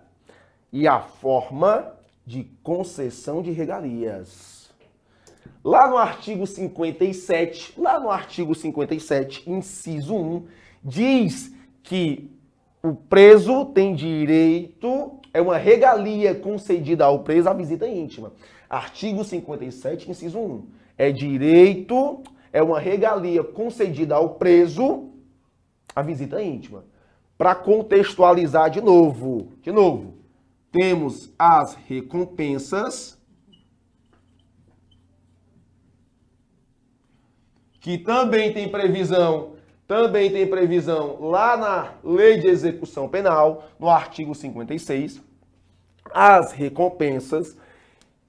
e a forma de concessão de regalias. Lá no artigo 57, lá no artigo 57, inciso 1, diz que o preso tem direito, é uma regalia concedida ao preso a visita íntima. Artigo 57, inciso 1. É direito, é uma regalia concedida ao preso a visita íntima. Para contextualizar de novo, de novo, temos as recompensas que também tem previsão também tem previsão lá na Lei de Execução Penal, no artigo 56, as recompensas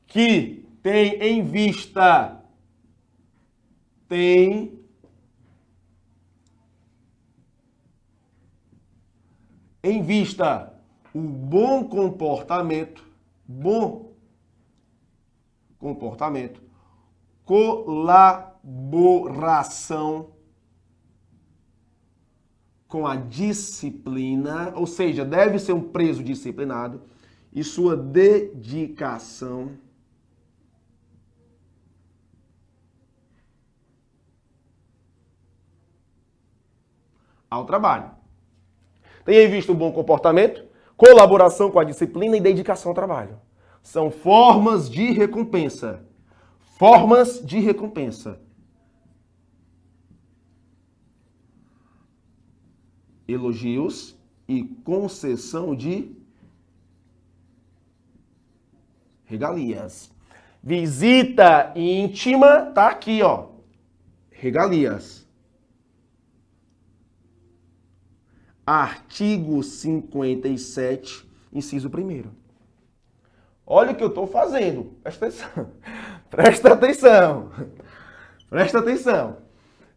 que tem em vista tem em vista o bom comportamento, bom comportamento, colaboração com a disciplina, ou seja, deve ser um preso disciplinado, e sua dedicação ao trabalho. Tenha visto o bom comportamento, colaboração com a disciplina e dedicação ao trabalho. São formas de recompensa. Formas de recompensa elogios e concessão de regalias. Visita íntima tá aqui, ó. Regalias. Artigo 57, inciso 1 Olha o que eu estou fazendo. Presta atenção. *laughs* Presta atenção. Presta atenção.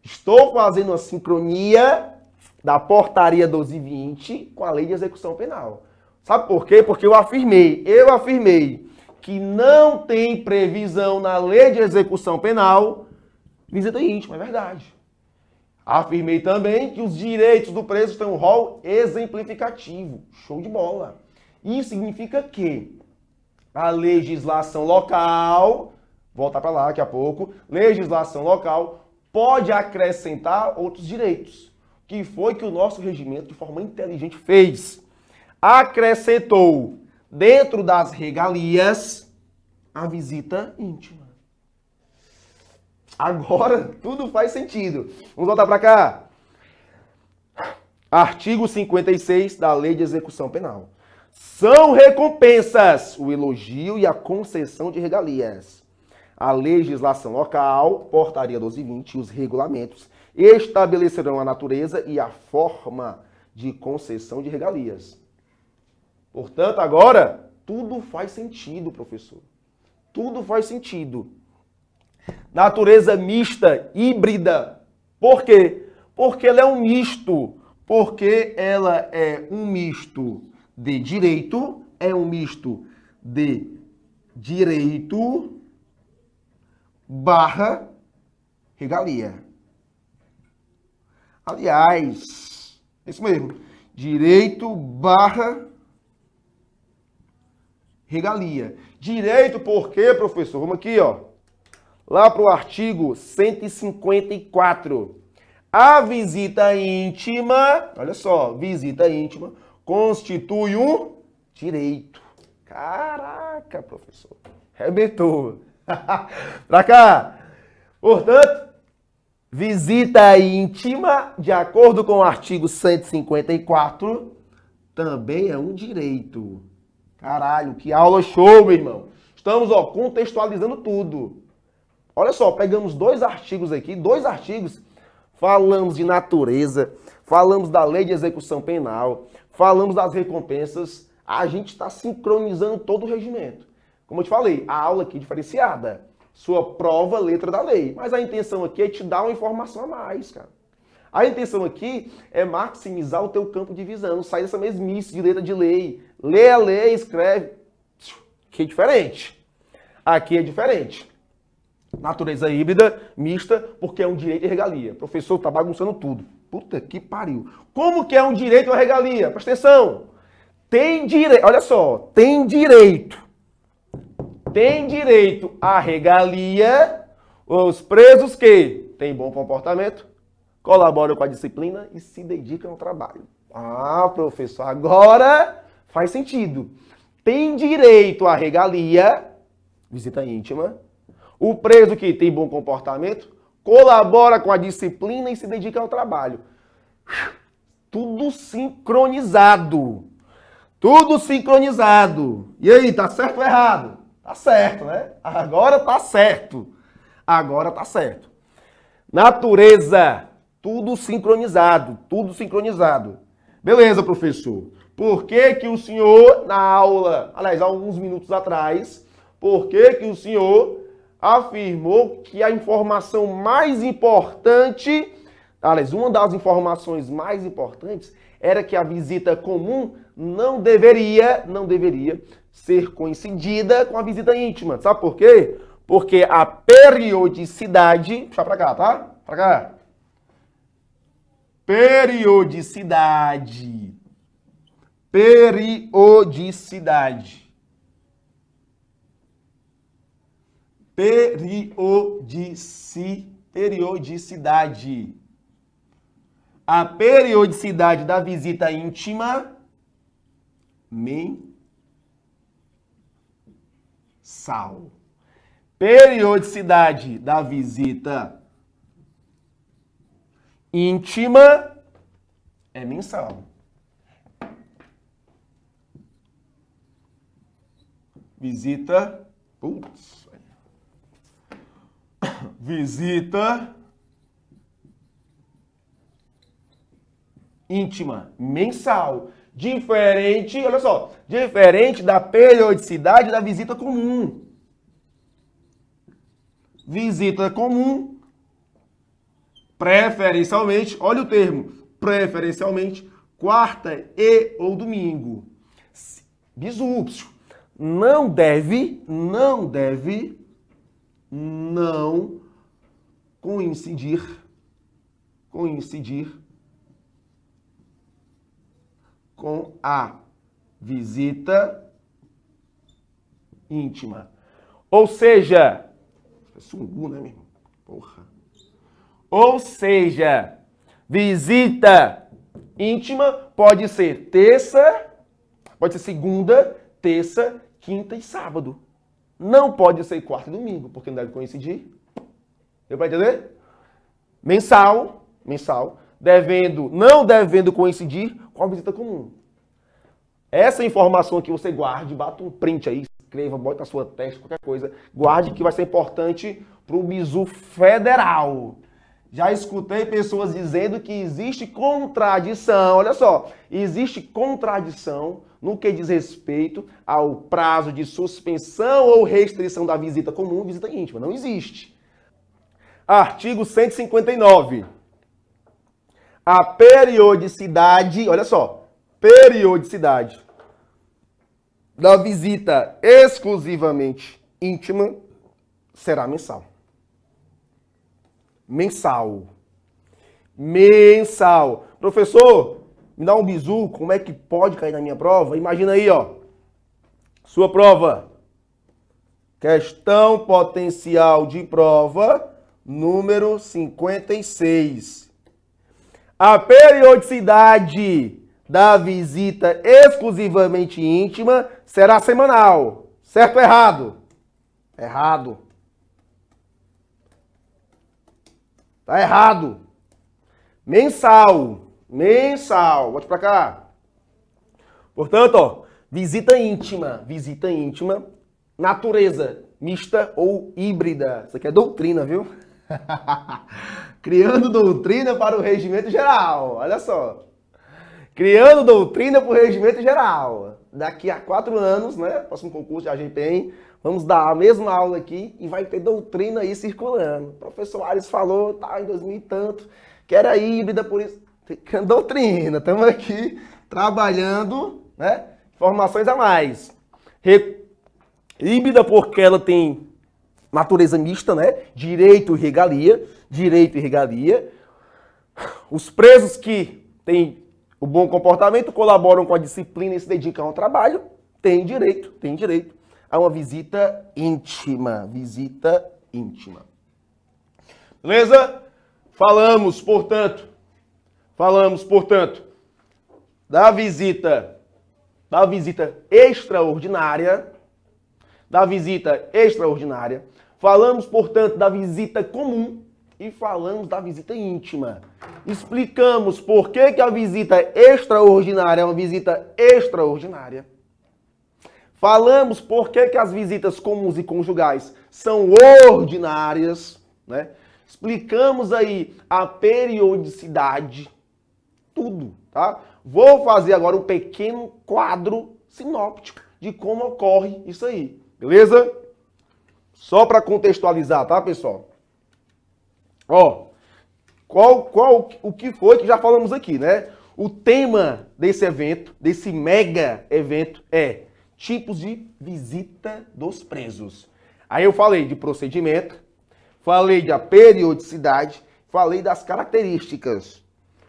Estou fazendo a sincronia da portaria 1220 com a lei de execução penal. Sabe por quê? Porque eu afirmei, eu afirmei que não tem previsão na lei de execução penal visita íntima, é verdade. Afirmei também que os direitos do preso têm um rol exemplificativo. Show de bola. Isso significa que a legislação local, voltar para lá daqui a pouco, legislação local pode acrescentar outros direitos que foi que o nosso regimento, de forma inteligente, fez? Acrescentou dentro das regalias a visita íntima. Agora tudo faz sentido. Vamos voltar para cá. Artigo 56 da Lei de Execução Penal. São recompensas o elogio e a concessão de regalias. A legislação local, portaria 1220 e os regulamentos estabelecerão a natureza e a forma de concessão de regalias. Portanto, agora, tudo faz sentido, professor. Tudo faz sentido. Natureza mista, híbrida. Por quê? Porque ela é um misto. Porque ela é um misto de direito, é um misto de direito barra regalia. Aliás, é isso mesmo. Direito barra regalia. Direito por quê, professor? Vamos aqui, ó. Lá para o artigo 154. A visita íntima, olha só, visita íntima constitui um direito. Caraca, professor. Rebentou. *laughs* pra cá. Portanto, Visita íntima, de acordo com o artigo 154, também é um direito. Caralho, que aula show, meu irmão. Estamos ó, contextualizando tudo. Olha só, pegamos dois artigos aqui, dois artigos. Falamos de natureza, falamos da lei de execução penal, falamos das recompensas. A gente está sincronizando todo o regimento. Como eu te falei, a aula aqui é diferenciada sua prova, letra da lei. Mas a intenção aqui é te dar uma informação a mais, cara. A intenção aqui é maximizar o teu campo de visão, sair dessa mesmice de letra de lei. Lê a lei, escreve. Que é diferente. Aqui é diferente. Natureza híbrida, mista, porque é um direito e regalia. professor, tá bagunçando tudo. Puta que pariu. Como que é um direito e uma regalia? Presta atenção. Tem direito, olha só, tem direito tem direito à regalia os presos que têm bom comportamento, colaboram com a disciplina e se dedicam ao trabalho. Ah, professor, agora faz sentido. Tem direito à regalia, visita íntima, o preso que tem bom comportamento, colabora com a disciplina e se dedica ao trabalho. Tudo sincronizado. Tudo sincronizado. E aí, tá certo ou errado? Tá certo, né? Agora tá certo. Agora tá certo. Natureza, tudo sincronizado, tudo sincronizado. Beleza, professor. Por que, que o senhor, na aula, aliás, alguns minutos atrás, por que, que o senhor afirmou que a informação mais importante, aliás, uma das informações mais importantes era que a visita comum não deveria, não deveria ser coincidida com a visita íntima. Sabe por quê? Porque a periodicidade. Deixa para cá, tá? Para cá. Periodicidade. Periodicidade. Periodici, periodicidade. A periodicidade da visita íntima. Men mensal. Periodicidade da visita íntima é mensal. Visita. Putz. *coughs* Visita íntima mensal. Diferente, olha só, diferente da periodicidade da visita comum. Visita comum, preferencialmente, olha o termo, preferencialmente, quarta e ou domingo. Bisúpcio. Não deve, não deve, não coincidir, coincidir com a visita íntima. Ou seja, é sungu, né, meu irmão? Porra. Ou seja, visita íntima pode ser terça, pode ser segunda, terça, quinta e sábado. Não pode ser quarta e domingo, porque não deve coincidir. Deu para entender? Mensal, mensal, devendo, não devendo coincidir qual visita comum. Essa informação que você guarde, bata um print aí, escreva, bota na sua testa, qualquer coisa. Guarde que vai ser importante para o bizu federal. Já escutei pessoas dizendo que existe contradição, olha só, existe contradição no que diz respeito ao prazo de suspensão ou restrição da visita comum e visita íntima. Não existe. Artigo 159 a periodicidade, olha só, periodicidade da visita exclusivamente íntima será mensal. Mensal. Mensal. Professor, me dá um bizu, como é que pode cair na minha prova? Imagina aí, ó. Sua prova. Questão potencial de prova número 56. A periodicidade da visita exclusivamente íntima será semanal. Certo ou errado? Errado. Tá errado. Mensal. Mensal. Bote pra cá. Portanto, ó, visita íntima. Visita íntima. Natureza mista ou híbrida. Isso aqui é doutrina, viu? *laughs* criando doutrina para o regimento geral. Olha só. Criando doutrina para o regimento geral. Daqui a quatro anos, né? Próximo concurso de AGPEM, vamos dar a mesma aula aqui e vai ter doutrina aí circulando. O professor Ares falou, tá, em 2000 e tanto, que era híbrida, por isso. doutrina, estamos aqui trabalhando, né? Informações a mais. Re... Híbrida porque ela tem natureza mista, né? Direito e regalia, direito e regalia. Os presos que têm o bom comportamento, colaboram com a disciplina e se dedicam ao trabalho, têm direito, têm direito a uma visita íntima, visita íntima. Beleza? Falamos, portanto, falamos, portanto, da visita da visita extraordinária, da visita extraordinária, Falamos, portanto, da visita comum e falamos da visita íntima. Explicamos por que, que a visita extraordinária é uma visita extraordinária. Falamos por que, que as visitas comuns e conjugais são ordinárias, né? Explicamos aí a periodicidade, tudo, tá? Vou fazer agora um pequeno quadro sinóptico de como ocorre isso aí, beleza? Só para contextualizar, tá, pessoal? Ó, qual, qual, o que foi que já falamos aqui, né? O tema desse evento, desse mega evento, é tipos de visita dos presos. Aí eu falei de procedimento, falei da periodicidade, falei das características.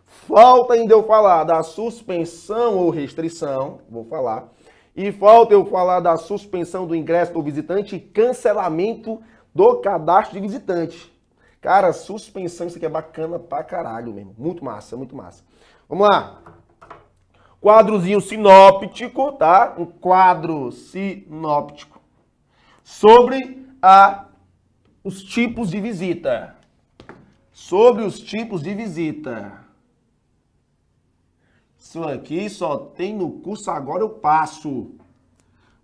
Falta ainda eu falar da suspensão ou restrição, vou falar. E falta eu falar da suspensão do ingresso do visitante e cancelamento do cadastro de visitante. Cara, suspensão, isso aqui é bacana pra caralho mesmo. Muito massa, muito massa. Vamos lá. Quadrozinho sinóptico, tá? Um quadro sinóptico. Sobre a, os tipos de visita. Sobre os tipos de visita. Isso aqui só tem no curso Agora Eu Passo.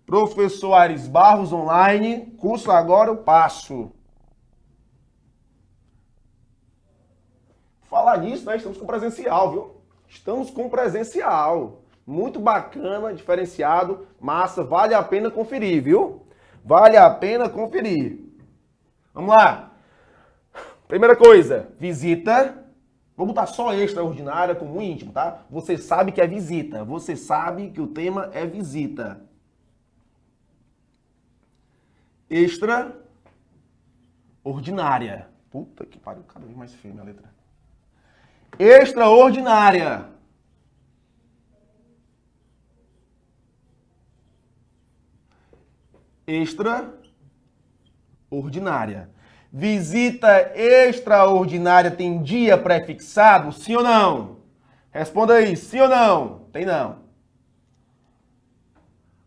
Professor Ares Barros Online, curso Agora Eu Passo. Falar nisso, né? Estamos com presencial, viu? Estamos com presencial. Muito bacana, diferenciado, massa, vale a pena conferir, viu? Vale a pena conferir. Vamos lá. Primeira coisa, visita Vamos botar só extraordinária, como íntimo, tá? Você sabe que é visita. Você sabe que o tema é visita. Extraordinária. Puta que pariu, cada vez mais feio a letra. Extraordinária. Extraordinária. Visita extraordinária tem dia prefixado? Sim ou não? Responda aí, sim ou não? Tem não.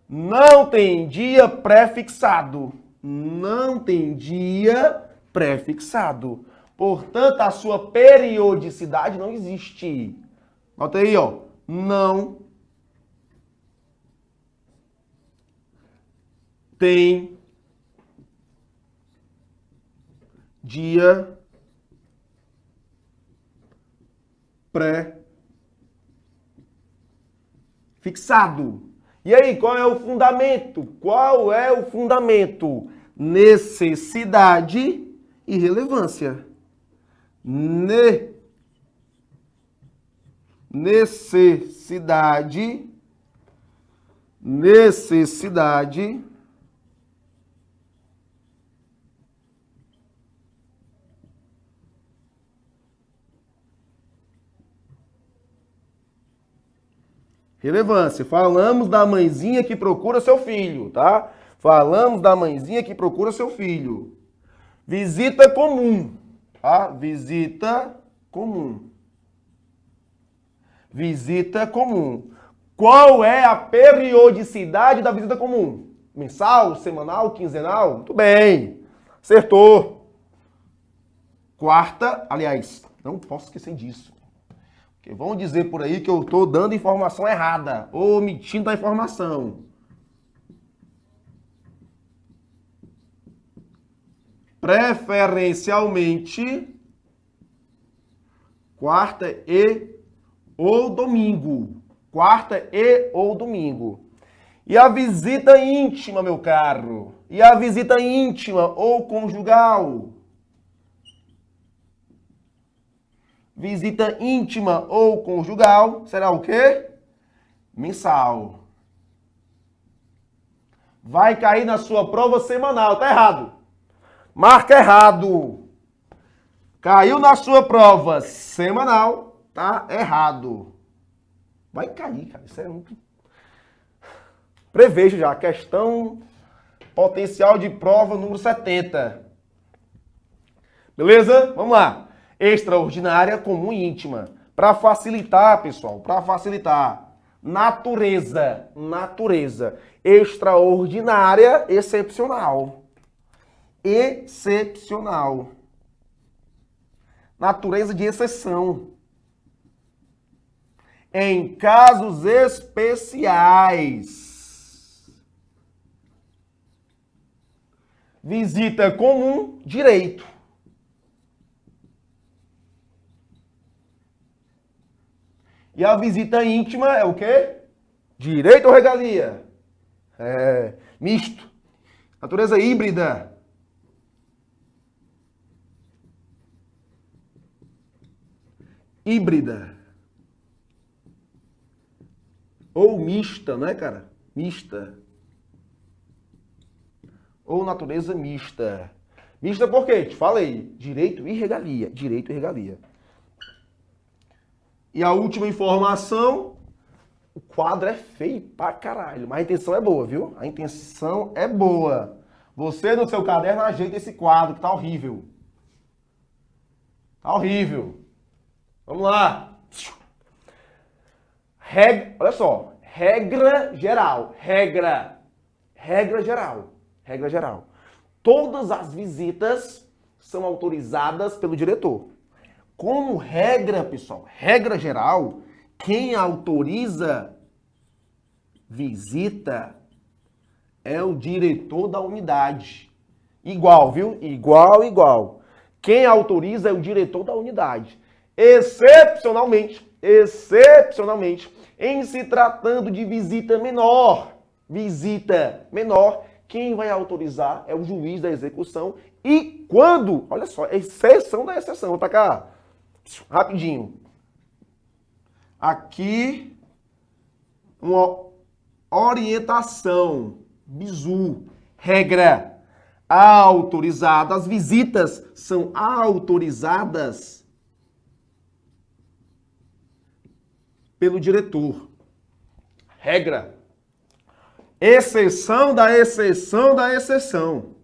Não tem dia prefixado. Não tem dia prefixado. Portanto, a sua periodicidade não existe. Nota aí, ó. Não tem dia pré fixado. E aí, qual é o fundamento? Qual é o fundamento? Necessidade e relevância. Ne necessidade necessidade relevância. Falamos da mãezinha que procura seu filho, tá? Falamos da mãezinha que procura seu filho. Visita comum, tá? Visita comum. Visita comum. Qual é a periodicidade da visita comum? Mensal, semanal, quinzenal? Muito bem. Acertou. Quarta, aliás, não posso esquecer disso. Que vão dizer por aí que eu estou dando informação errada ou omitindo a informação. Preferencialmente, quarta e ou domingo. Quarta e ou domingo. E a visita íntima, meu caro? E a visita íntima ou conjugal? Visita íntima ou conjugal será o quê? Mensal. Vai cair na sua prova semanal. Tá errado. Marca errado. Caiu na sua prova semanal. Tá errado. Vai cair, cara. Isso é Prevejo já. Questão potencial de prova número 70. Beleza? Vamos lá extraordinária, comum e íntima. Para facilitar, pessoal, para facilitar. Natureza, natureza. Extraordinária, excepcional. Excepcional. Natureza de exceção. Em casos especiais. Visita comum, direito. E a visita íntima é o quê? Direito ou regalia? É, misto. Natureza híbrida. Híbrida. Ou mista, né, cara? Mista. Ou natureza mista. Mista por quê? Te falei. Direito e regalia. Direito e regalia. E a última informação, o quadro é feio pra caralho, mas a intenção é boa, viu? A intenção é boa. Você no seu caderno ajeita esse quadro que tá horrível. Tá horrível. Vamos lá. Reg... Olha só, regra geral, regra, regra geral, regra geral. Todas as visitas são autorizadas pelo diretor. Como regra, pessoal, regra geral, quem autoriza visita é o diretor da unidade. Igual, viu? Igual, igual. Quem autoriza é o diretor da unidade. Excepcionalmente, excepcionalmente, em se tratando de visita menor, visita menor, quem vai autorizar é o juiz da execução e quando, olha só, é exceção da exceção, tá cá. Rapidinho. Aqui, uma orientação. Bizu. Regra. Autorizada. As visitas são autorizadas pelo diretor. Regra. Exceção da exceção da exceção.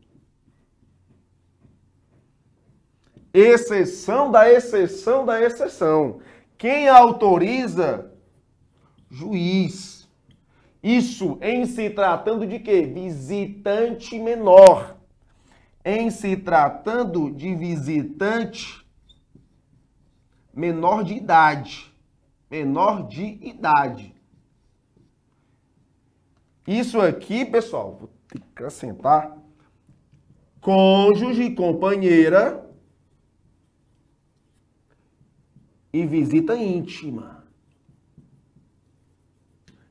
Exceção da exceção da exceção. Quem autoriza? Juiz. Isso em se tratando de quê? Visitante menor. Em se tratando de visitante menor de idade. Menor de idade. Isso aqui, pessoal, vou ter que acrescentar. Cônjuge, companheira, e visita íntima.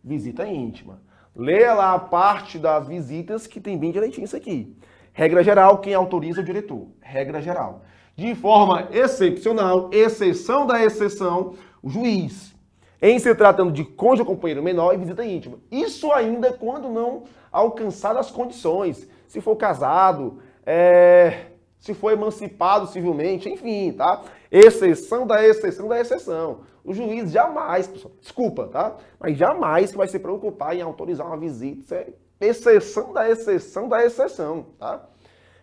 Visita íntima. Leia lá a parte das visitas que tem bem direitinho isso aqui. Regra geral, quem autoriza é o diretor. Regra geral. De forma excepcional, exceção da exceção, o juiz. Em se tratando de cônjuge companheiro menor e visita íntima. Isso ainda quando não alcançadas as condições. Se for casado, é, se foi emancipado civilmente, enfim, tá? Exceção da exceção da exceção. O juiz jamais, pessoal, desculpa, tá? Mas jamais vai se preocupar em autorizar uma visita. Isso é exceção da exceção da exceção, tá?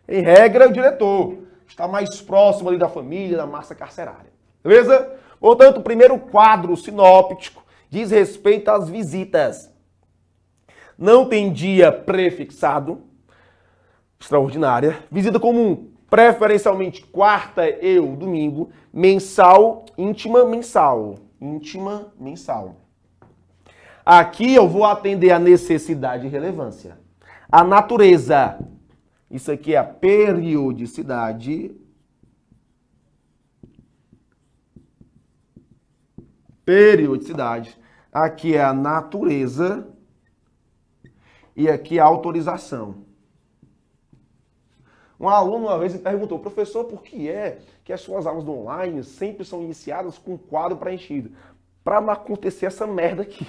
Em regra, o diretor está mais próximo ali da família, da massa carcerária. Beleza? Portanto, o primeiro quadro sinóptico diz respeito às visitas. Não tem dia prefixado, extraordinária. Visita comum, preferencialmente quarta e domingo, mensal, íntima, mensal, íntima, mensal. Aqui eu vou atender a necessidade e relevância. A natureza. Isso aqui é a periodicidade. Periodicidade. Aqui é a natureza. E aqui é a autorização. Um aluno uma vez me perguntou, professor, por que é que as suas aulas online sempre são iniciadas com um quadro preenchido? Para não acontecer essa merda aqui.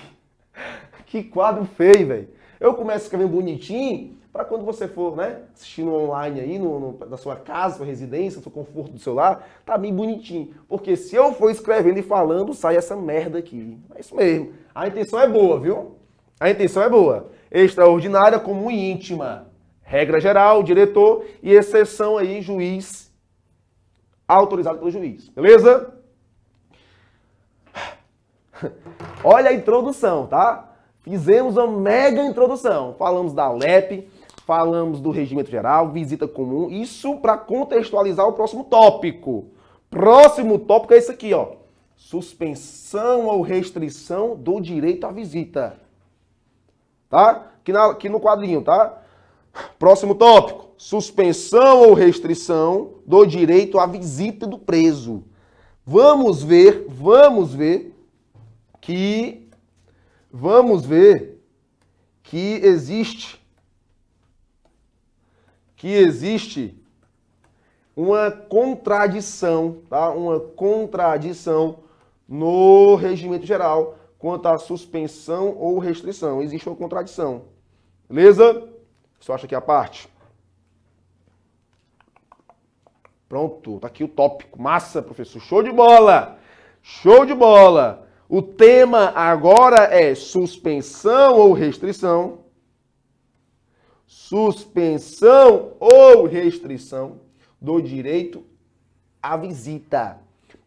*laughs* que quadro feio, velho. Eu começo a escrever bonitinho para quando você for, né, assistindo online aí, no, no, na sua casa, sua residência, seu conforto do celular tá bem bonitinho. Porque se eu for escrevendo e falando, sai essa merda aqui. É isso mesmo. A intenção é boa, viu? A intenção é boa. Extraordinária como íntima. Regra geral, diretor e exceção aí, juiz, autorizado pelo juiz. Beleza? *sighs* Olha a introdução, tá? Fizemos uma mega introdução. Falamos da LEP, falamos do regimento geral, visita comum. Isso para contextualizar o próximo tópico. Próximo tópico é esse aqui, ó. Suspensão ou restrição do direito à visita. Tá? Aqui, na, aqui no quadrinho, tá? Próximo tópico: suspensão ou restrição do direito à visita do preso. Vamos ver, vamos ver que vamos ver que existe que existe uma contradição, tá? Uma contradição no regimento geral quanto à suspensão ou restrição. Existe uma contradição. Beleza? Você acha que é a parte? Pronto, tá aqui o tópico. Massa, professor. Show de bola! Show de bola! O tema agora é suspensão ou restrição. Suspensão ou restrição do direito à visita.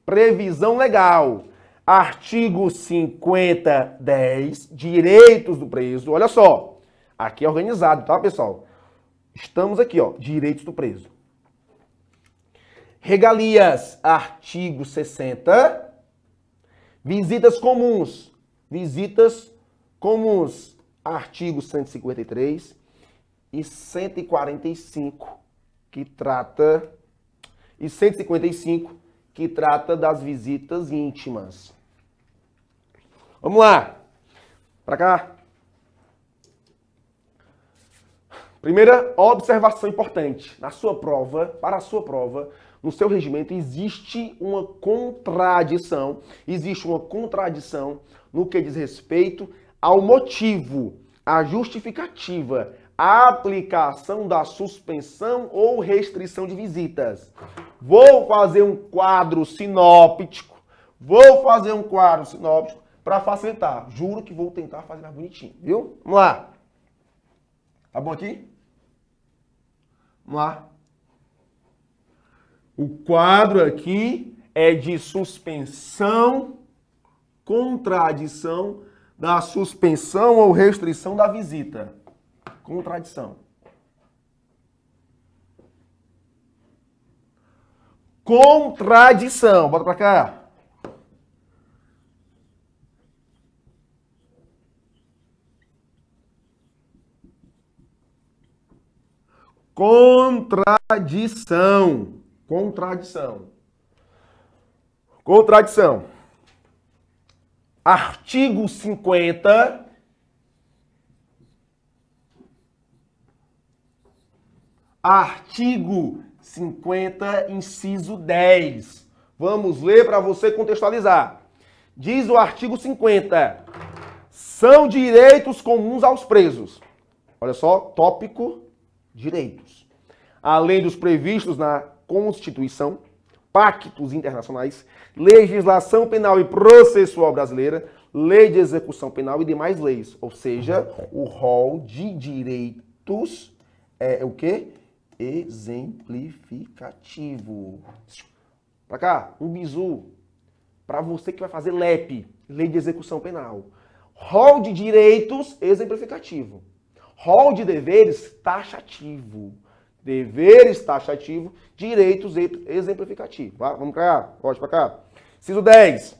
Previsão legal. Artigo 50, 10, direitos do preso. Olha só. Aqui é organizado, tá, pessoal? Estamos aqui, ó, direitos do preso. Regalias, artigo 60. Visitas comuns, visitas comuns, artigo 153 e 145, que trata e 155, que trata das visitas íntimas. Vamos lá. Para cá. Primeira observação importante. Na sua prova, para a sua prova, no seu regimento existe uma contradição, existe uma contradição no que diz respeito ao motivo, à justificativa, à aplicação da suspensão ou restrição de visitas. Vou fazer um quadro sinóptico, vou fazer um quadro sinóptico para facilitar. Juro que vou tentar fazer mais bonitinho, viu? Vamos lá. Tá bom aqui? Vamos lá. O quadro aqui é de suspensão, contradição da suspensão ou restrição da visita. Contradição. Contradição. Bota para cá. Contradição. Contradição. Contradição. Artigo 50. Artigo 50, inciso 10. Vamos ler para você contextualizar. Diz o artigo 50. São direitos comuns aos presos. Olha só, tópico direitos, além dos previstos na Constituição, pactos internacionais, legislação penal e processual brasileira, lei de execução penal e demais leis, ou seja, o rol de direitos é o que? Exemplificativo. Pra cá, um bizu. Para você que vai fazer LEP, Lei de Execução Penal. Rol de direitos exemplificativo. Rol de deveres taxativo. Deveres taxativo, direitos exemplificativos. Vamos para cá, volte para cá. Ciso 10.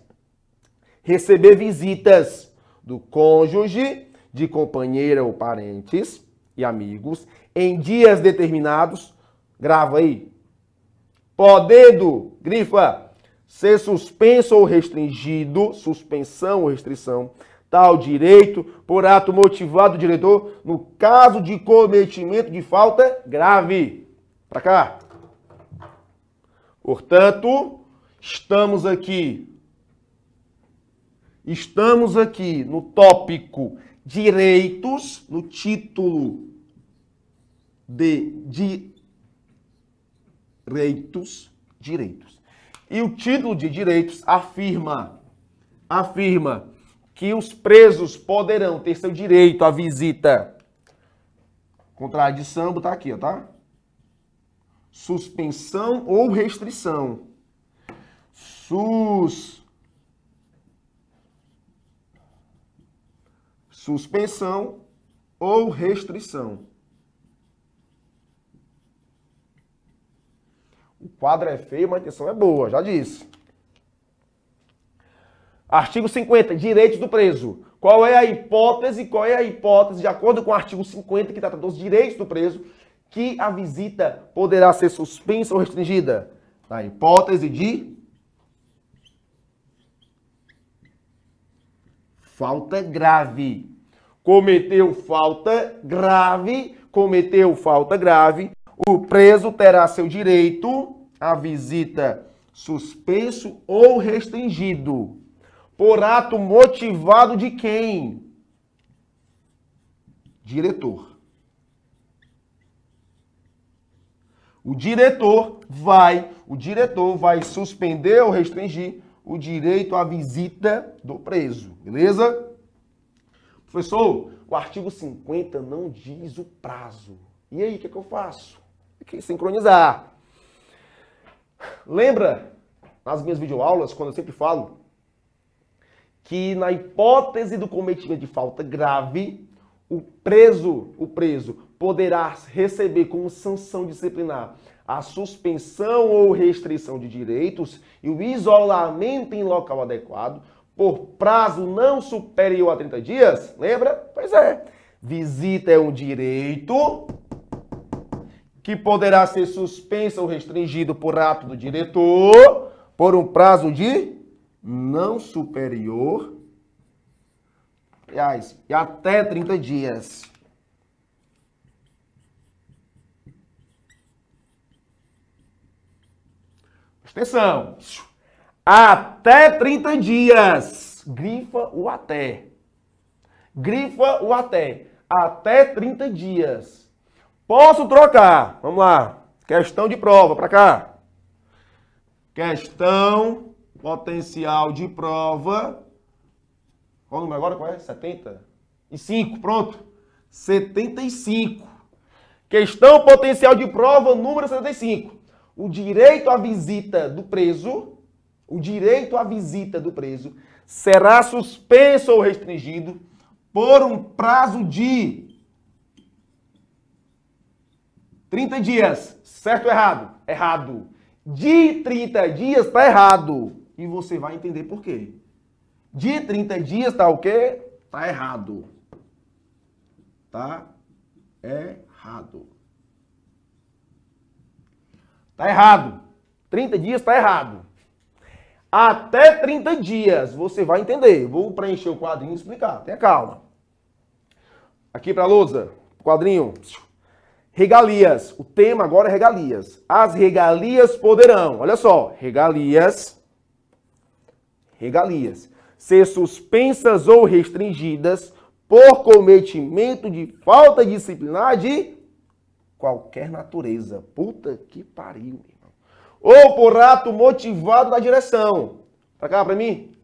Receber visitas do cônjuge, de companheira ou parentes e amigos em dias determinados. Grava aí. Podendo, grifa, ser suspenso ou restringido, suspensão ou restrição tal direito por ato motivado do diretor no caso de cometimento de falta grave. Para cá. Portanto, estamos aqui Estamos aqui no tópico direitos, no título de direitos, direitos. E o título de direitos afirma afirma que os presos poderão ter seu direito à visita. Contradição, tá aqui, ó, tá? Suspensão ou restrição. Sus. Suspensão ou restrição. O quadro é feio, mas a intenção é boa, já disse. Artigo 50, direitos do preso. Qual é a hipótese? Qual é a hipótese, de acordo com o artigo 50, que trata dos direitos do preso, que a visita poderá ser suspensa ou restringida? Na hipótese de falta grave. Cometeu falta grave, cometeu falta grave, o preso terá seu direito à visita suspenso ou restringido. Por ato motivado de quem? Diretor. O diretor vai, o diretor vai suspender ou restringir o direito à visita do preso, beleza? Professor, o artigo 50 não diz o prazo. E aí, o que, é que eu faço? Tem que sincronizar. Lembra nas minhas videoaulas, quando eu sempre falo que na hipótese do cometimento de falta grave, o preso, o preso poderá receber como sanção disciplinar a suspensão ou restrição de direitos e o isolamento em local adequado por prazo não superior a 30 dias. Lembra? Pois é. Visita é um direito que poderá ser suspenso ou restringido por ato do diretor por um prazo de não superior Aliás, e até 30 dias. Atenção! Até 30 dias. Grifa o até. Grifa o até. Até 30 dias. Posso trocar? Vamos lá. Questão de prova, para cá. Questão potencial de prova. Qual o número agora? Qual é? 75. Pronto. 75. Questão potencial de prova número 75. O direito à visita do preso, o direito à visita do preso será suspenso ou restringido por um prazo de 30 dias. Certo ou errado? Errado. De 30 dias está errado e você vai entender por quê. De 30 dias tá o quê? Tá errado. Tá errado. Tá errado. 30 dias tá errado. Até 30 dias você vai entender. Vou preencher o quadrinho e explicar. Tenha calma. Aqui para a lousa, quadrinho. Regalias. O tema agora é regalias. As regalias poderão. Olha só, regalias regalias, ser suspensas ou restringidas por cometimento de falta disciplinar de qualquer natureza. Puta que pariu, meu irmão. Ou por ato motivado da direção. Pra cá, pra mim.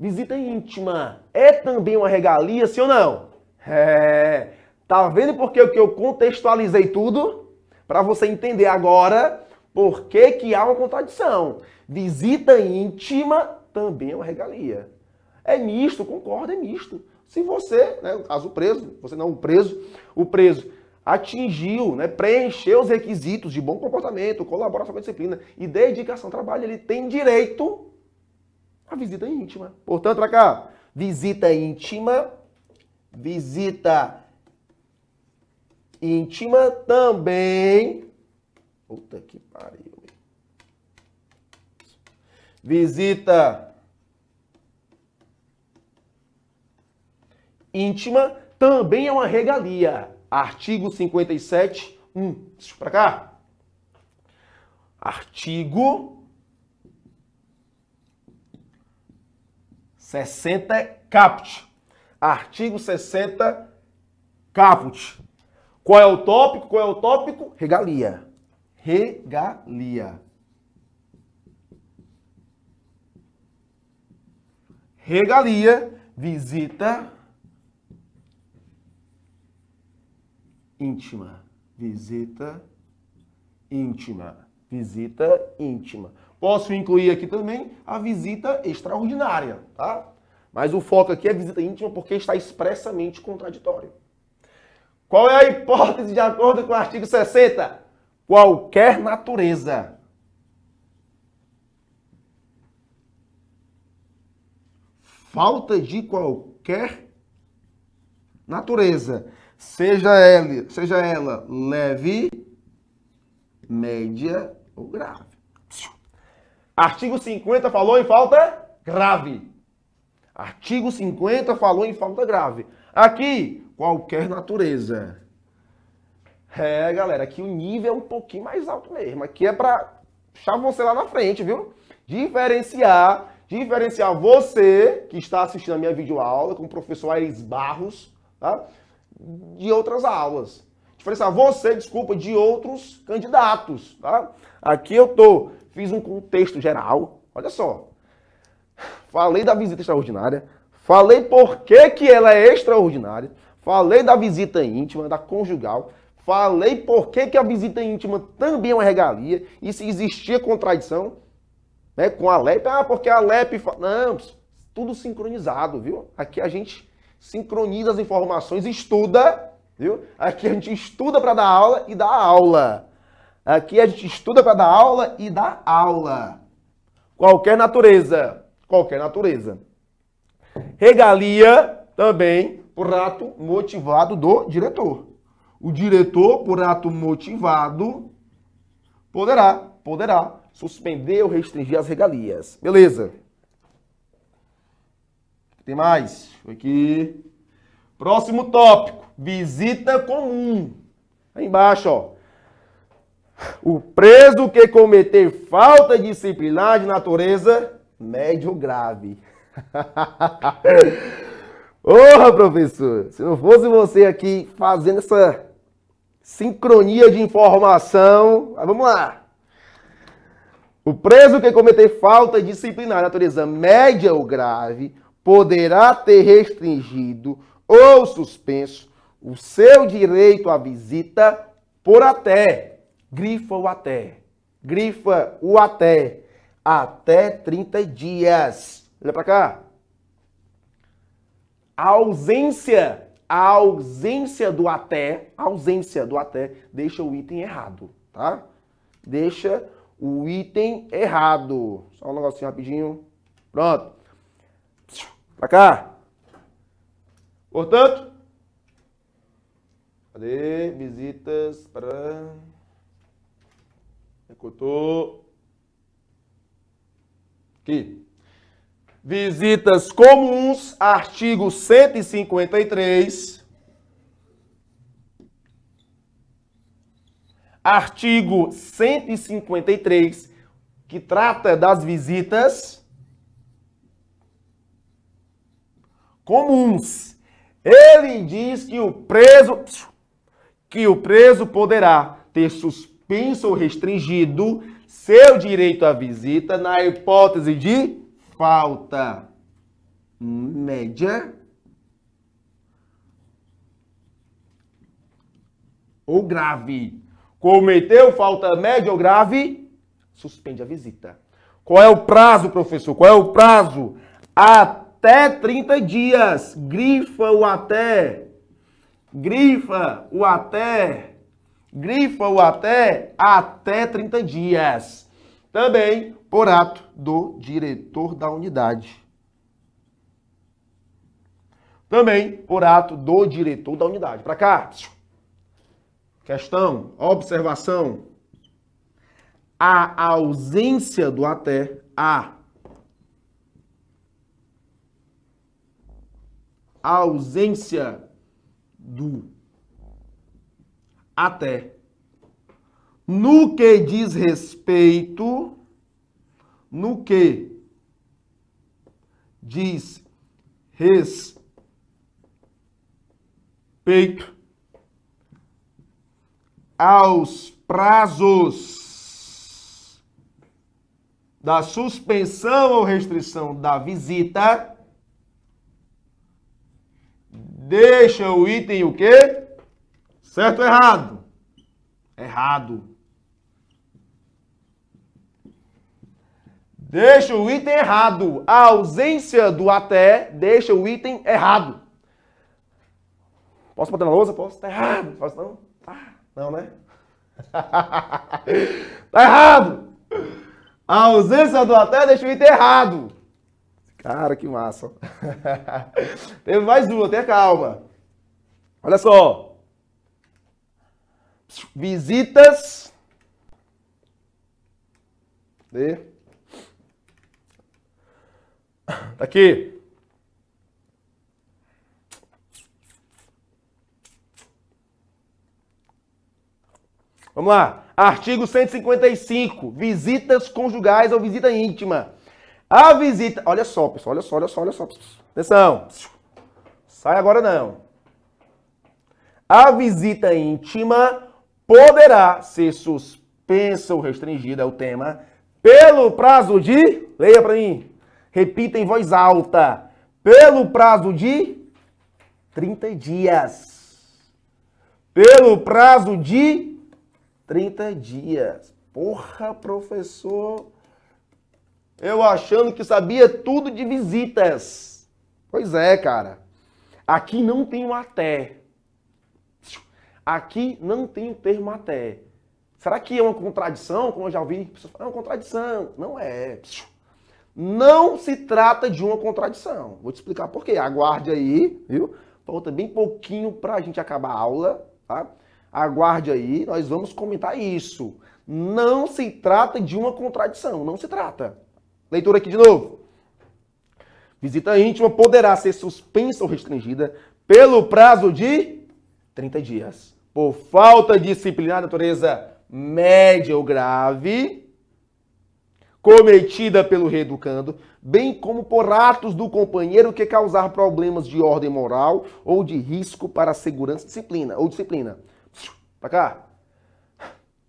Visita íntima é também uma regalia, sim ou não? É. Tá vendo porque que eu contextualizei tudo? Para você entender agora por que, que há uma contradição. Visita íntima também é uma regalia. É misto, concordo, é misto. Se você, né, no caso o preso, você não o preso, o preso atingiu, né, preencheu os requisitos de bom comportamento, colaboração com a disciplina e dedicação ao trabalho, ele tem direito à visita íntima. Portanto, para cá, visita íntima, visita íntima também. Puta que pariu visita íntima também é uma regalia. Artigo 57, 1. Deixa para cá. Artigo 60 caput. Artigo 60 caput. Qual é o tópico? Qual é o tópico? Regalia. Regalia. regalia, visita íntima, visita íntima, visita íntima. Posso incluir aqui também a visita extraordinária, tá? Mas o foco aqui é visita íntima porque está expressamente contraditório. Qual é a hipótese de acordo com o artigo 60? Qualquer natureza falta de qualquer natureza, seja ela, seja ela leve, média ou grave. Artigo 50 falou em falta grave. Artigo 50 falou em falta grave. Aqui, qualquer natureza. É, galera, aqui o nível é um pouquinho mais alto mesmo. Aqui é para deixar você lá na frente, viu? Diferenciar diferenciar você, que está assistindo a minha videoaula, com o professor Aires Barros, tá? de outras aulas. Diferenciar você, desculpa, de outros candidatos. Tá? Aqui eu tô, fiz um contexto geral, olha só. Falei da visita extraordinária, falei por que, que ela é extraordinária, falei da visita íntima, da conjugal, Falei por que, que a visita íntima também é uma regalia e se existia contradição né, com a LEP. Ah, porque a LEP. Não, tudo sincronizado, viu? Aqui a gente sincroniza as informações, estuda, viu? Aqui a gente estuda para dar aula e dá aula. Aqui a gente estuda para dar aula e dá aula. Qualquer natureza. Qualquer natureza. Regalia também por ato motivado do diretor. O diretor, por ato motivado, poderá, poderá suspender ou restringir as regalias. Beleza. Tem mais? Aqui. Próximo tópico: visita comum. Aí embaixo, ó. O preso que cometer falta de disciplinar de natureza médio grave. *laughs* Porra, professor! Se não fosse você aqui fazendo essa sincronia de informação. Mas vamos lá! O preso que cometer falta disciplinar, natureza média ou grave, poderá ter restringido ou suspenso o seu direito à visita por até, grifa o até, grifa o até, até 30 dias. Olha para cá. A ausência, a ausência do até, ausência do até, deixa o item errado, tá? Deixa o item errado. Só um negocinho rapidinho. Pronto. Pra cá. Portanto, cadê? Visitas para... Recortou. Aqui. Visitas comuns, artigo 153. artigo 153, que trata das visitas comuns. Ele diz que o preso que o preso poderá ter suspenso ou restringido seu direito à visita na hipótese de falta média ou grave Cometeu falta média ou grave, suspende a visita. Qual é o prazo, professor? Qual é o prazo? Até 30 dias. Grifa o até. Grifa o até. Grifa o até até 30 dias. Também por ato do diretor da unidade. Também por ato do diretor da unidade. Para cá. Questão, observação. A ausência do até, a. A ausência do até. No que diz respeito, no que diz respeito aos prazos da suspensão ou restrição da visita, deixa o item o quê? Certo ou errado? Errado. Deixa o item errado. A ausência do até deixa o item errado. Posso botar na lousa? Posso? Tá errado. Posso não? Não, né? *laughs* tá errado! A ausência do até deixa o inter errado. Cara, que massa. *laughs* Teve mais uma, tenha calma. Olha só. Visitas. De... Tá aqui. Vamos lá. Artigo 155. Visitas conjugais ou visita íntima. A visita. Olha só, pessoal. Olha só, olha só, olha só. Atenção. Sai agora não. A visita íntima poderá ser suspensa ou restringida o tema pelo prazo de. Leia para mim. Repita em voz alta. Pelo prazo de 30 dias. Pelo prazo de 30 dias. Porra, professor! Eu achando que sabia tudo de visitas. Pois é, cara. Aqui não tem um até. Aqui não tem o termo até. Será que é uma contradição? Como eu já ouvi é uma contradição. Não é. Não se trata de uma contradição. Vou te explicar por quê. Aguarde aí, viu? Falta bem pouquinho para a gente acabar a aula, tá? Aguarde aí, nós vamos comentar isso. Não se trata de uma contradição, não se trata. Leitura aqui de novo. Visita íntima poderá ser suspensa ou restringida pelo prazo de 30 dias. Por falta de disciplinar natureza média ou grave, cometida pelo reeducando, bem como por atos do companheiro que causar problemas de ordem moral ou de risco para a segurança disciplina, ou disciplina, Pra cá.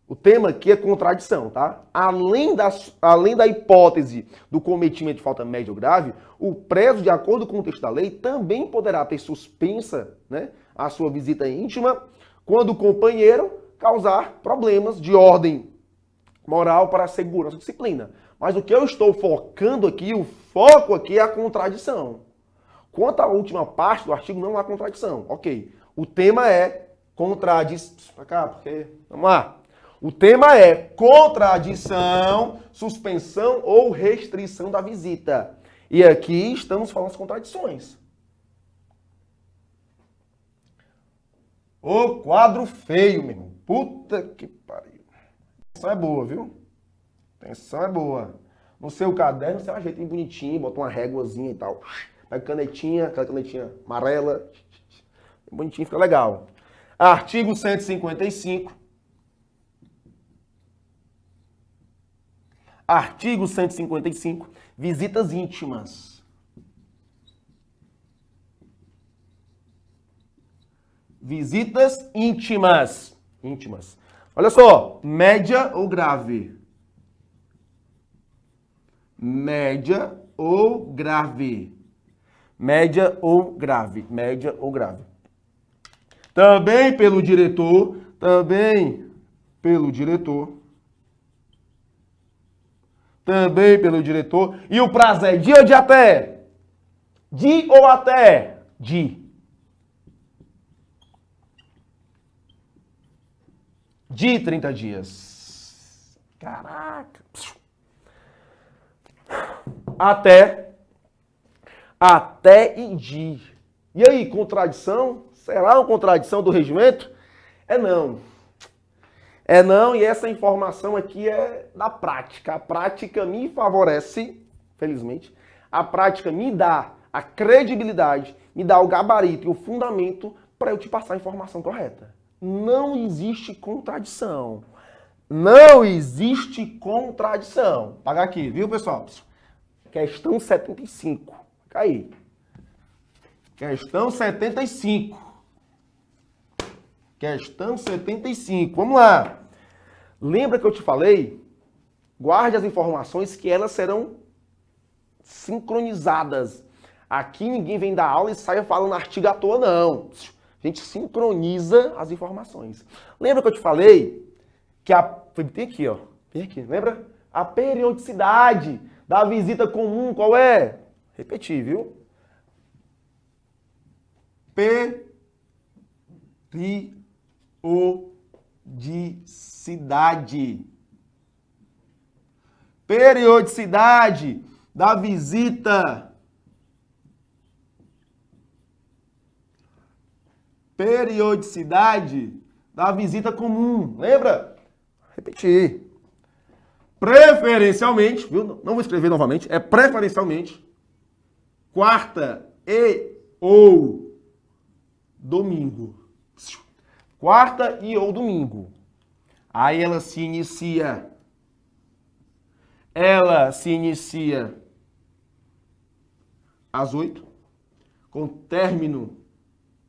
O tema aqui é contradição, tá? Além, das, além da hipótese do cometimento de falta média ou grave, o preso, de acordo com o texto da lei, também poderá ter suspensa né, a sua visita íntima quando o companheiro causar problemas de ordem moral para a segurança e disciplina. Mas o que eu estou focando aqui, o foco aqui é a contradição. Quanto à última parte do artigo, não há contradição. Ok. O tema é contradiz. Pra cá, porque. Vamos lá. O tema é contradição, suspensão ou restrição da visita. E aqui estamos falando das contradições. O quadro feio, meu irmão. Puta que pariu. atenção é boa, viu? atenção é boa. No seu caderno você ajeita bem bonitinho, bota uma réguazinha e tal. Pega canetinha, aquela canetinha amarela. Bonitinho, fica legal. Artigo 155. Artigo 155. Visitas íntimas. Visitas íntimas. Íntimas. Olha só. Média ou grave? Média ou grave? Média ou grave? Média ou grave? Também pelo diretor, também pelo diretor. Também pelo diretor. E o prazo é de ou de até? De ou até? De. De 30 dias. Caraca. Até. Até e de. E aí, contradição? Será uma contradição do regimento? É não. É não, e essa informação aqui é da prática. A prática me favorece, felizmente. A prática me dá a credibilidade, me dá o gabarito e o fundamento para eu te passar a informação correta. Não existe contradição. Não existe contradição. pagar aqui, viu, pessoal? Questão 75. Fica aí. Questão 75. Questão 75. Vamos lá. Lembra que eu te falei? Guarde as informações que elas serão sincronizadas. Aqui ninguém vem da aula e sai falando artigo à toa, não. A gente sincroniza as informações. Lembra que eu te falei que a. Tem aqui, ó. Tem aqui, lembra? A periodicidade da visita comum, qual é? Repetir, viu? Periodicidade Periodicidade. Periodicidade da visita. Periodicidade da visita comum. Lembra? Repetir. Preferencialmente, viu? Não vou escrever novamente, é preferencialmente quarta e ou domingo quarta e ou domingo. Aí ela se inicia. Ela se inicia às 8, com término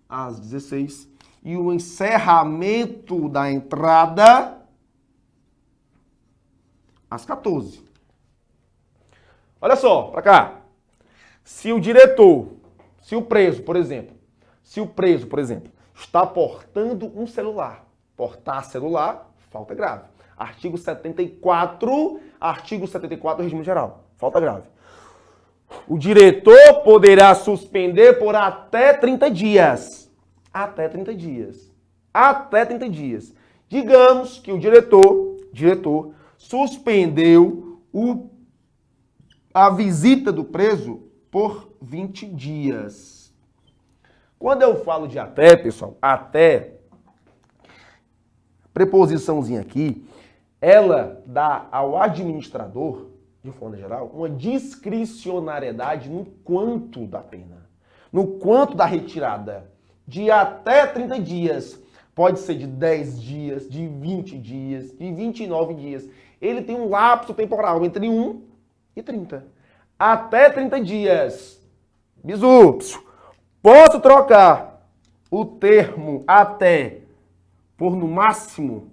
às 16 e o encerramento da entrada às 14. Olha só, para cá. Se o diretor, se o preso, por exemplo, se o preso, por exemplo, está portando um celular. Portar celular, falta grave. Artigo 74, artigo 74 do regime geral, falta grave. O diretor poderá suspender por até 30 dias. Até 30 dias. Até 30 dias. Digamos que o diretor, diretor, suspendeu o, a visita do preso por 20 dias. Quando eu falo de até, pessoal, até, preposiçãozinha aqui, ela dá ao administrador, de forma geral, uma discricionariedade no quanto da pena, no quanto da retirada, de até 30 dias. Pode ser de 10 dias, de 20 dias, de 29 dias. Ele tem um lapso temporal entre 1 e 30. Até 30 dias. Bisu. Posso trocar o termo até por no máximo.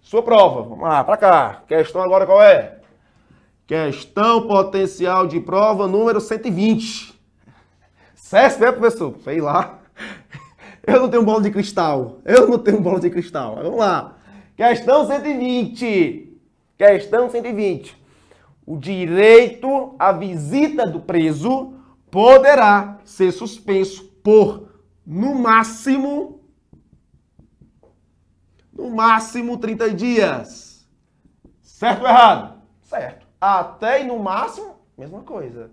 Sua prova, vamos lá, para cá. Questão agora qual é? Questão potencial de prova número 120. César, né, professor? Sei lá. Eu não tenho bola de cristal. Eu não tenho bola de cristal. Vamos lá. Questão 120. Questão 120 o direito à visita do preso poderá ser suspenso por, no máximo, no máximo 30 dias. Certo ou errado? Certo. Até e no máximo, mesma coisa.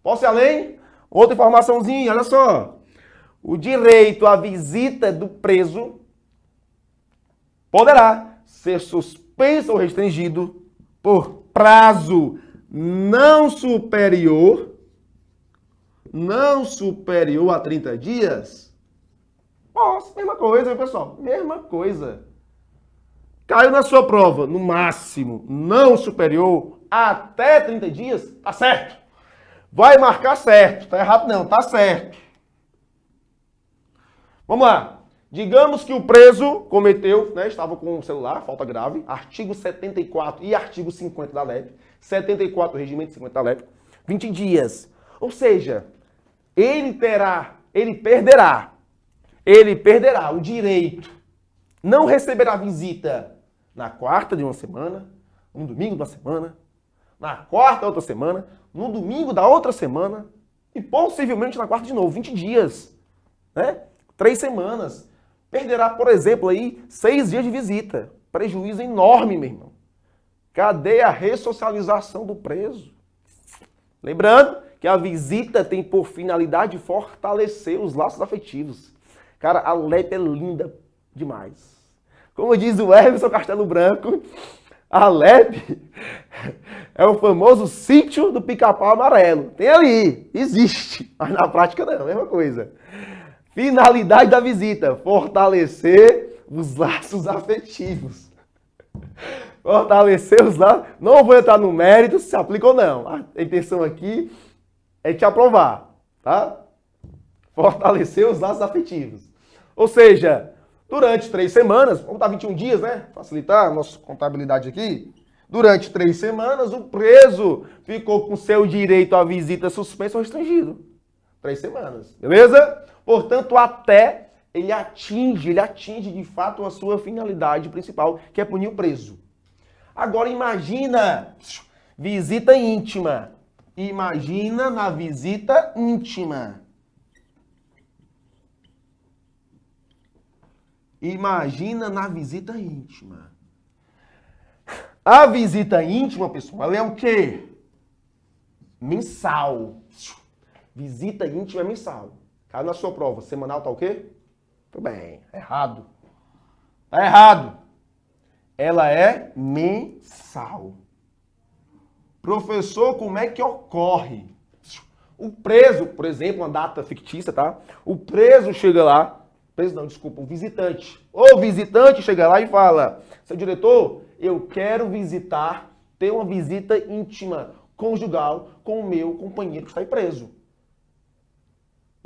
Posso ir além? Outra informaçãozinha, olha só. O direito à visita do preso poderá ser suspenso ou restringido por prazo não superior não superior a 30 dias? Nossa, mesma coisa, pessoal, mesma coisa. Caiu na sua prova, no máximo, não superior até 30 dias, tá certo. Vai marcar certo, tá errado não, tá certo. Vamos lá. Digamos que o preso cometeu, né, estava com o celular, falta grave, artigo 74 e artigo 50 da LEP, 74 do regimento 50 da LEP, 20 dias. Ou seja, ele terá, ele perderá, ele perderá o direito, não receberá visita na quarta de uma semana, no domingo da semana, na quarta da outra semana, no domingo da outra semana e possivelmente na quarta de novo, 20 dias, né? Três semanas perderá, por exemplo, aí seis dias de visita. Prejuízo enorme, meu irmão. Cadê a ressocialização do preso? Lembrando que a visita tem por finalidade fortalecer os laços afetivos. Cara, a LEP é linda demais. Como diz o Everson Castelo Branco, a LEP *laughs* é o famoso sítio do pica-pau amarelo. Tem ali, existe, mas na prática não, é mesma coisa. Finalidade da visita: fortalecer os laços afetivos. *laughs* Fortalecer os laços. Não vou entrar no mérito se aplica ou não. A intenção aqui é te aprovar, tá? Fortalecer os laços afetivos. Ou seja, durante três semanas, vamos estar 21 dias, né? Facilitar a nossa contabilidade aqui. Durante três semanas, o preso ficou com seu direito à visita suspenso ou restringido. Três semanas, beleza? Portanto, até ele atinge, ele atinge de fato a sua finalidade principal, que é punir o preso. Agora imagina visita íntima. Imagina na visita íntima. Imagina na visita íntima. A visita íntima, pessoal, ela é o quê? Mensal. Visita íntima é mensal na sua prova, semanal tá o quê? Tudo bem, tá errado. Tá errado. Ela é mensal. Professor, como é que ocorre? O preso, por exemplo, uma data fictícia, tá? O preso chega lá, preso não, desculpa, o visitante. O visitante chega lá e fala: "Seu diretor, eu quero visitar, ter uma visita íntima conjugal com o meu companheiro que está aí preso.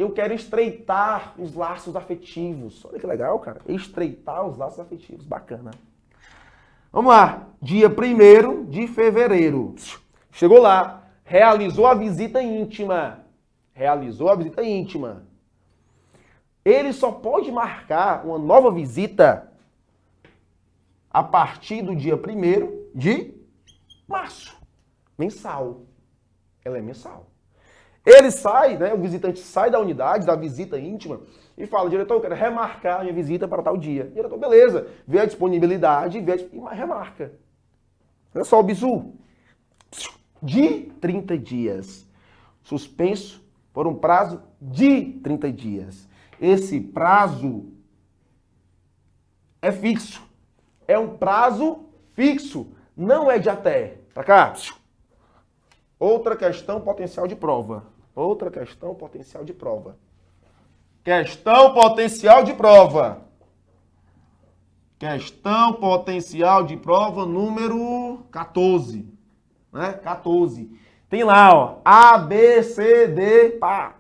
Eu quero estreitar os laços afetivos. Olha que legal, cara. Estreitar os laços afetivos. Bacana. Vamos lá. Dia 1 de fevereiro. Chegou lá. Realizou a visita íntima. Realizou a visita íntima. Ele só pode marcar uma nova visita a partir do dia 1 de março. Mensal. Ela é mensal. Ele sai, né, o visitante sai da unidade, da visita íntima, e fala, diretor, eu quero remarcar minha visita para tal dia. Diretor, beleza, vê a disponibilidade, vê a... e remarca. Olha só o bizu. De 30 dias. Suspenso por um prazo de 30 dias. Esse prazo é fixo. É um prazo fixo, não é de até. Tá cá. Outra questão potencial de prova. Outra questão potencial de prova. Questão potencial de prova. Questão potencial de prova número 14. Né? 14. Tem lá, ó. A, B, C, D, pá.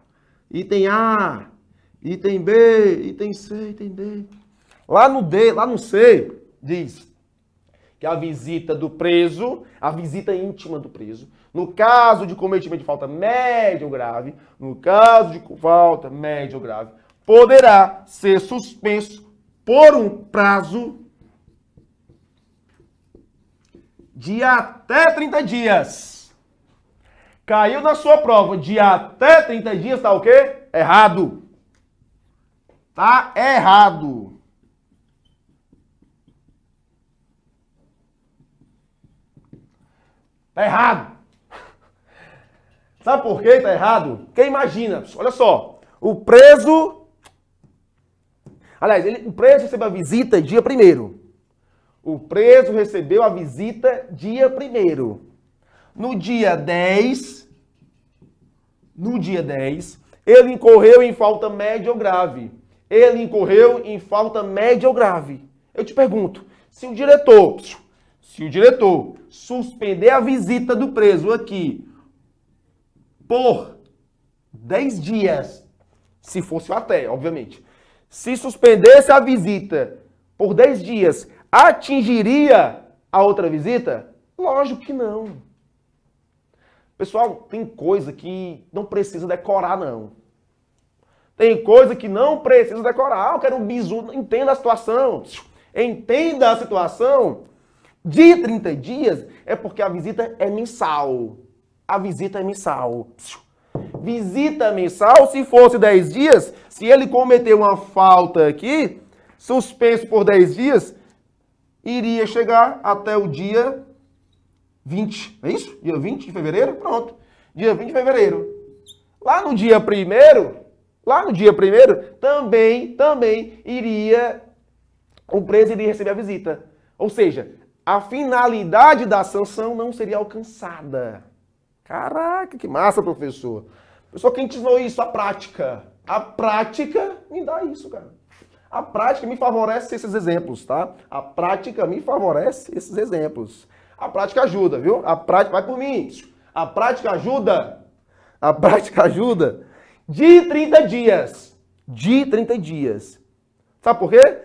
Item A, item B, item C, item D. Lá no D, lá no C, diz que é a visita do preso, a visita íntima do preso. No caso de cometimento de falta médio ou grave, no caso de falta médio ou grave, poderá ser suspenso por um prazo de até 30 dias. Caiu na sua prova de até 30 dias, tá o quê? Errado. Tá errado. Tá errado. Sabe por que tá errado? Quem imagina? Olha só. O preso. Aliás, ele, o preso recebeu a visita dia primeiro. O preso recebeu a visita dia primeiro. No dia 10, no dia 10, ele incorreu em falta média ou grave. Ele incorreu em falta média ou grave. Eu te pergunto, se o diretor se o diretor suspender a visita do preso aqui por 10 dias, se fosse o até, obviamente, se suspendesse a visita por 10 dias, atingiria a outra visita? Lógico que não. Pessoal, tem coisa que não precisa decorar, não. Tem coisa que não precisa decorar. Ah, eu quero um bizu. Entenda a situação. Entenda a situação de 30 dias é porque a visita é mensal. A visita é mensal. Visita mensal, se fosse 10 dias, se ele cometer uma falta aqui, suspenso por 10 dias, iria chegar até o dia 20. É isso? Dia 20 de fevereiro? Pronto. Dia 20 de fevereiro. Lá no dia 1 lá no dia 1 também, também iria, o preso iria receber a visita. Ou seja, a finalidade da sanção não seria alcançada. Caraca, que massa, professor. Pessoal, quem te ensinou isso? A prática. A prática me dá isso, cara. A prática me favorece esses exemplos, tá? A prática me favorece esses exemplos. A prática ajuda, viu? A prática vai por mim. A prática ajuda. A prática ajuda de 30 dias. De 30 dias. Sabe por quê?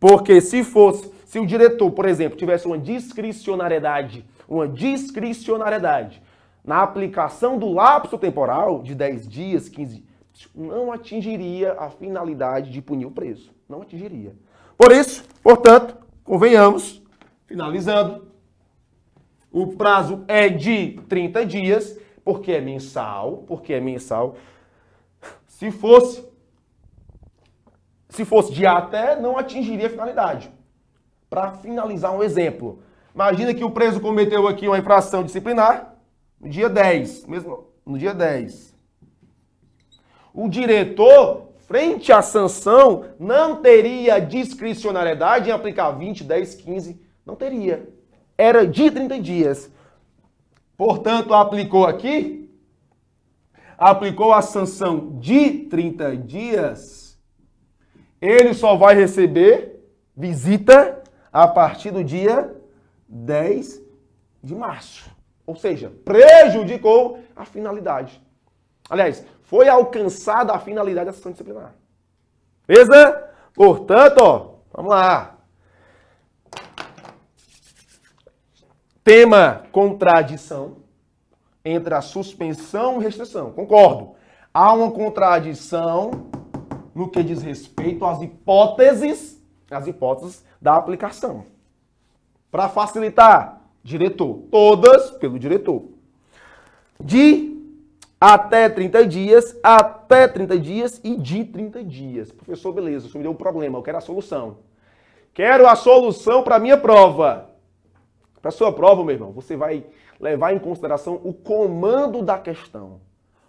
Porque se fosse se o diretor, por exemplo, tivesse uma discricionariedade, uma discricionariedade na aplicação do lapso temporal de 10 dias, 15 não atingiria a finalidade de punir o preso. Não atingiria. Por isso, portanto, convenhamos, finalizando, o prazo é de 30 dias, porque é mensal, porque é mensal. Se fosse se fosse de até, não atingiria a finalidade para finalizar um exemplo. Imagina que o preso cometeu aqui uma infração disciplinar no dia 10, mesmo no dia 10. O diretor, frente à sanção, não teria discricionariedade em aplicar 20, 10, 15, não teria. Era de 30 dias. Portanto, aplicou aqui, aplicou a sanção de 30 dias, ele só vai receber visita a partir do dia 10 de março. Ou seja, prejudicou a finalidade. Aliás, foi alcançada a finalidade da sessão disciplinar. Beleza? Portanto, ó, vamos lá. Tema contradição entre a suspensão e restrição. Concordo. Há uma contradição no que diz respeito às hipóteses, às hipóteses da aplicação. Para facilitar, diretor. Todas pelo diretor. De até 30 dias, até 30 dias e de 30 dias. Professor, beleza, isso me deu um problema, eu quero a solução. Quero a solução para minha prova. Para sua prova, meu irmão, você vai levar em consideração o comando da questão.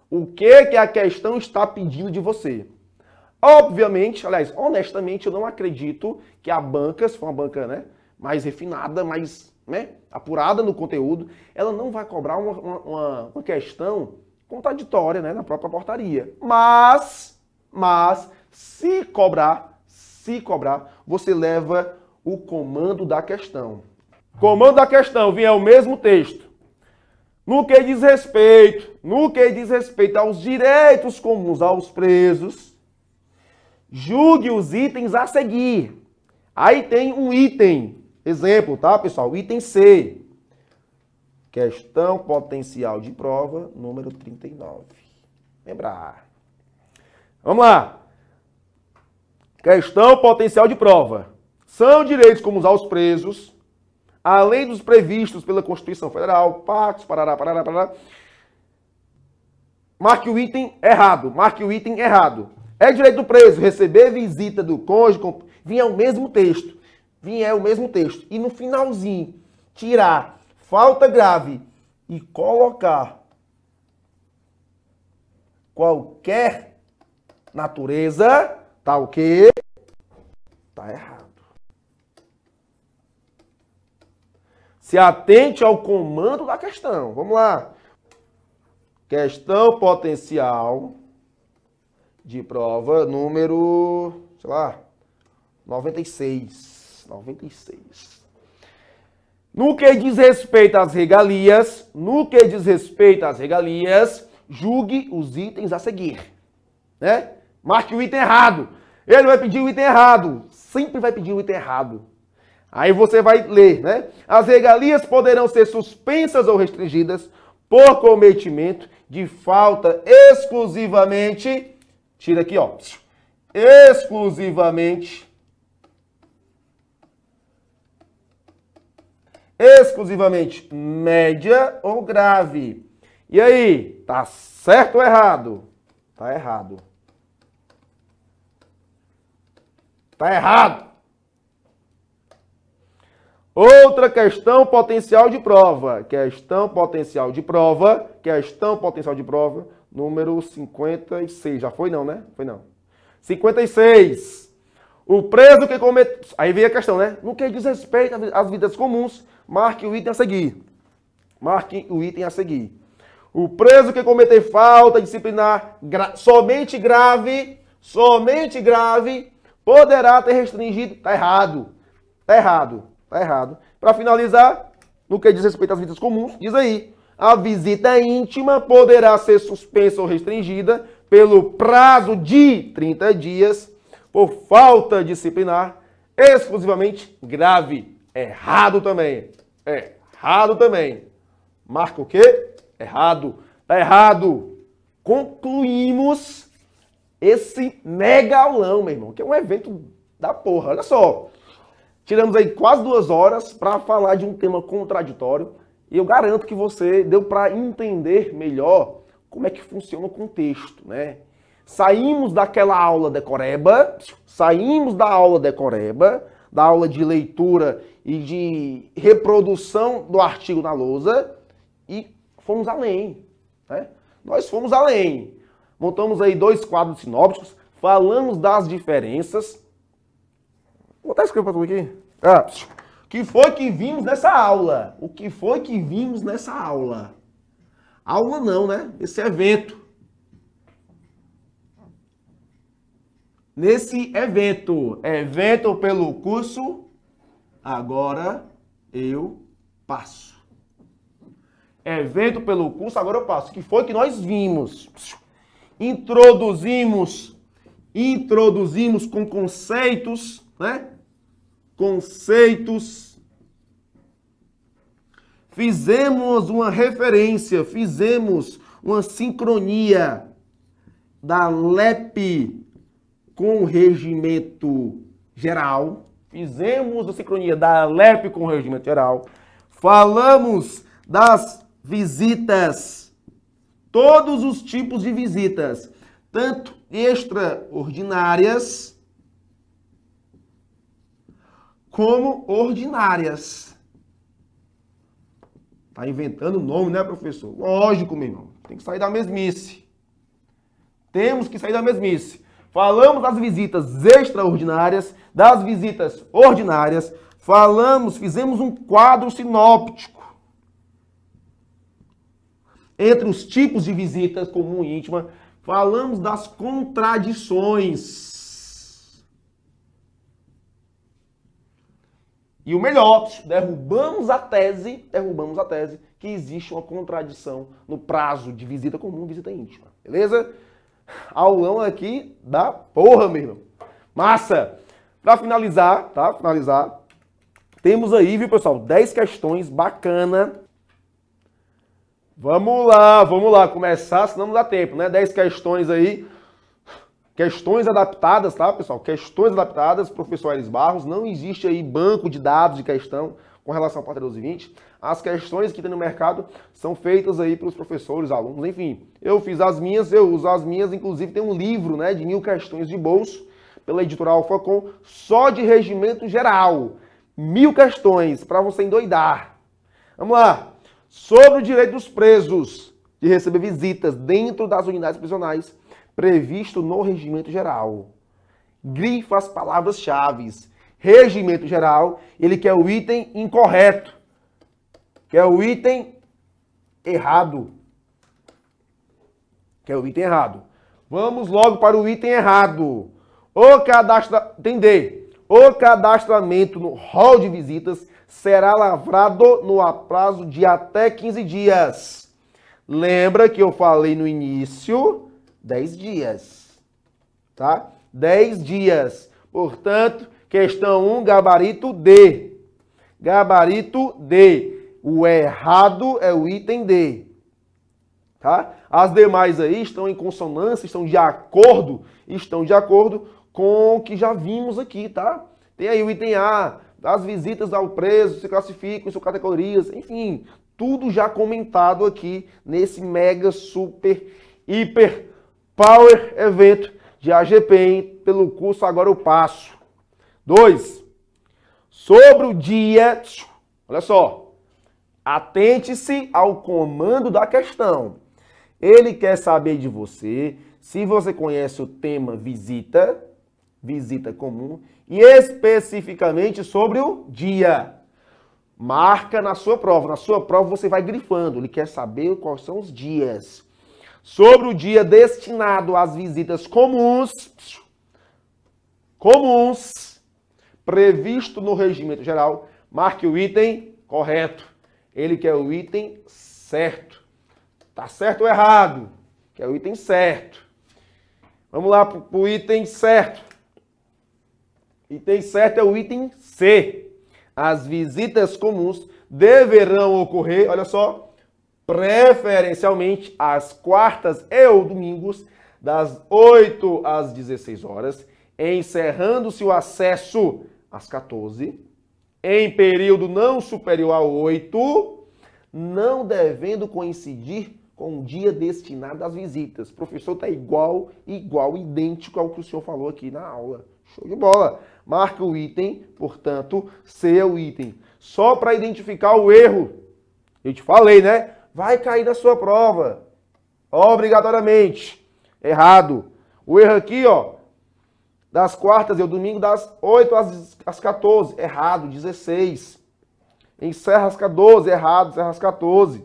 O que que a questão está pedindo de você? Obviamente, aliás, honestamente, eu não acredito que a banca, se for uma banca né, mais refinada, mais né, apurada no conteúdo, ela não vai cobrar uma, uma, uma questão contraditória né, na própria portaria. Mas, mas, se cobrar, se cobrar, você leva o comando da questão. Comando da questão, vinha o mesmo texto. No que diz respeito, no que diz respeito aos direitos comuns aos presos, Julgue os itens a seguir. Aí tem um item, exemplo, tá, pessoal? Item C. Questão potencial de prova número 39. Lembrar. Vamos lá. Questão potencial de prova. São direitos como usar aos presos, além dos previstos pela Constituição Federal, pactos, parará, parará, parará. Marque o item errado. Marque o item errado. É direito do preso receber visita do cônjuge, vinha o mesmo texto, vinha o mesmo texto. E no finalzinho, tirar falta grave e colocar qualquer natureza, tá o quê? Tá errado. Se atente ao comando da questão. Vamos lá. Questão potencial de prova número, sei lá, 96. 96. No que diz respeito às regalias, no que diz respeito às regalias, julgue os itens a seguir, né? Marque o item errado. Ele vai pedir o item errado, sempre vai pedir o item errado. Aí você vai ler, né? As regalias poderão ser suspensas ou restringidas por cometimento de falta exclusivamente Tira aqui, ó. Exclusivamente. Exclusivamente média ou grave. E aí, tá certo ou errado? Tá errado. Tá errado. Outra questão potencial de prova. Questão potencial de prova. Questão potencial de prova número 56. Já foi não, né? Foi não. 56. O preso que cometeu... Aí vem a questão, né? No que diz respeito às vidas comuns, marque o item a seguir. Marque o item a seguir. O preso que cometer falta disciplinar gra... somente grave, somente grave, poderá ter restringido... Tá errado. Tá errado. Tá errado. Para finalizar, no que diz respeito às vidas comuns, diz aí a visita íntima poderá ser suspensa ou restringida pelo prazo de 30 dias por falta disciplinar exclusivamente grave. Errado também. Errado também. Marca o quê? Errado. Tá errado. Concluímos esse mega aulão, meu irmão, que é um evento da porra. Olha só. Tiramos aí quase duas horas para falar de um tema contraditório e eu garanto que você deu para entender melhor como é que funciona o contexto, né? Saímos daquela aula decoreba, saímos da aula decoreba, da aula de leitura e de reprodução do artigo na lousa e fomos além, né? Nós fomos além. Montamos aí dois quadros sinópticos, falamos das diferenças. Vou até escrever para tu aqui. Ah, que foi que vimos nessa aula? O que foi que vimos nessa aula? Aula não, né? Esse evento. Nesse evento, evento pelo curso, agora eu passo. Evento pelo curso, agora eu passo. Que foi que nós vimos? Introduzimos, introduzimos com conceitos, né? conceitos. Fizemos uma referência, fizemos uma sincronia da LEP com o regimento geral. Fizemos a sincronia da LEP com o regimento geral. Falamos das visitas, todos os tipos de visitas, tanto extraordinárias como ordinárias. Tá inventando nome, né, professor? Lógico, meu irmão. Tem que sair da mesmice. Temos que sair da mesmice. Falamos das visitas extraordinárias, das visitas ordinárias, falamos, fizemos um quadro sinóptico entre os tipos de visitas comum e íntima, falamos das contradições. E o melhor, derrubamos a tese, derrubamos a tese que existe uma contradição no prazo de visita comum visita íntima. Beleza? Aulão aqui da porra, mesmo, Massa! Para finalizar, tá? Finalizar, temos aí, viu, pessoal, 10 questões bacana. Vamos lá, vamos lá, começar, senão não dá tempo, né? 10 questões aí Questões adaptadas, tá, pessoal? Questões adaptadas, professor Aires Barros. Não existe aí banco de dados de questão com relação à Porta 1220. As questões que tem no mercado são feitas aí pelos professores, alunos, enfim. Eu fiz as minhas, eu uso as minhas, inclusive tem um livro, né, de mil questões de bolso, pela editora Alfacom, só de regimento geral. Mil questões, para você endoidar. Vamos lá. Sobre o direito dos presos de receber visitas dentro das unidades prisionais, previsto no regimento geral. Grifa as palavras-chave. Regimento geral, ele quer o item incorreto, quer o item errado. Quer o item errado. Vamos logo para o item errado. O cadastra... Entender. O cadastramento no hall de visitas será lavrado no prazo de até 15 dias. Lembra que eu falei no início 10 dias. Tá? 10 dias. Portanto, questão 1, um, gabarito D. Gabarito D. O errado é o item D. Tá? As demais aí estão em consonância, estão de acordo, estão de acordo com o que já vimos aqui, tá? Tem aí o item A, as visitas ao preso se classificam em suas categorias, enfim, tudo já comentado aqui nesse mega super hiper Power Evento de AGPEM, pelo curso Agora Eu Passo. 2. Sobre o dia, olha só, atente-se ao comando da questão. Ele quer saber de você se você conhece o tema visita, visita comum, e especificamente sobre o dia. Marca na sua prova. Na sua prova você vai grifando. Ele quer saber quais são os dias sobre o dia destinado às visitas comuns, comuns, previsto no regimento geral, marque o item correto. Ele quer o item certo. Tá certo ou errado? Quer o item certo. Vamos lá para o item certo. Item certo é o item C. As visitas comuns deverão ocorrer, olha só, preferencialmente às quartas e ou domingos, das 8 às 16 horas, encerrando-se o acesso às 14, em período não superior a 8, não devendo coincidir com o dia destinado às visitas. O professor está igual, igual, idêntico ao que o senhor falou aqui na aula. Show de bola! Marca o item, portanto, seu item. Só para identificar o erro. Eu te falei, né? vai cair na sua prova. Obrigatoriamente. Errado. O erro aqui, ó, das quartas e é o domingo das 8 às, às 14. Errado, 16. Encerra às 14, errado, encerra às 14.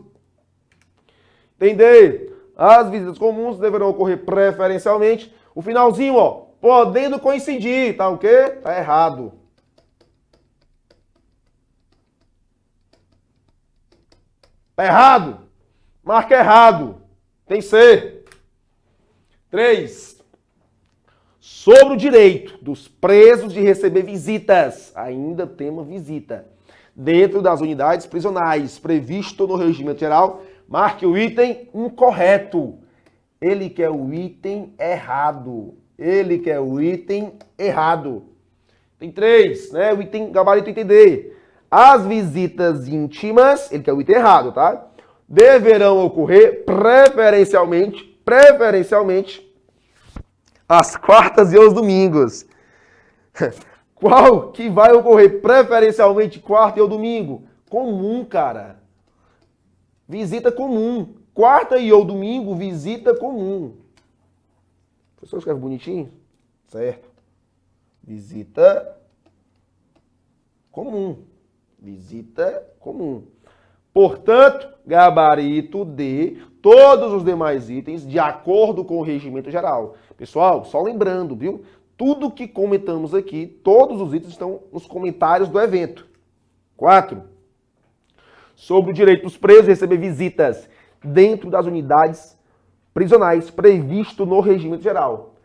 Entender? As visitas comuns deverão ocorrer preferencialmente. O finalzinho, ó, podendo coincidir, tá o quê? Tá errado. Tá errado. Marca errado. Tem C. 3. Sobre o direito dos presos de receber visitas. Ainda tem uma visita. Dentro das unidades prisionais, previsto no regimento geral, marque o item incorreto. Ele quer o item errado. Ele quer o item errado. Tem três, né? O item gabarito entender. As visitas íntimas, ele quer o item errado, tá? Deverão ocorrer preferencialmente, preferencialmente, às quartas e aos domingos. *laughs* Qual que vai ocorrer preferencialmente quarta e ou domingo? Comum, cara. Visita comum. Quarta e ou domingo, visita comum. O professor escreve bonitinho? Certo. Visita comum visita comum. Portanto, gabarito de todos os demais itens de acordo com o regimento geral. Pessoal, só lembrando, viu? Tudo que comentamos aqui, todos os itens estão nos comentários do evento. 4. Sobre o direito dos presos a receber visitas dentro das unidades prisionais previsto no regimento geral.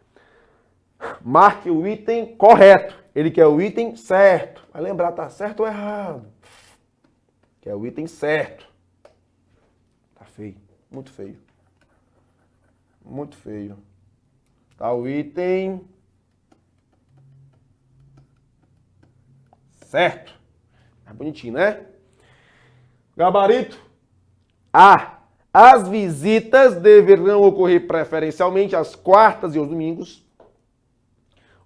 Marque o item correto. Ele quer o item certo. Vai lembrar, tá certo ou errado? que é o item certo. Tá feio, muito feio. Muito feio. Tá o item certo. É bonitinho, né? Gabarito A. As visitas deverão ocorrer preferencialmente às quartas e aos domingos.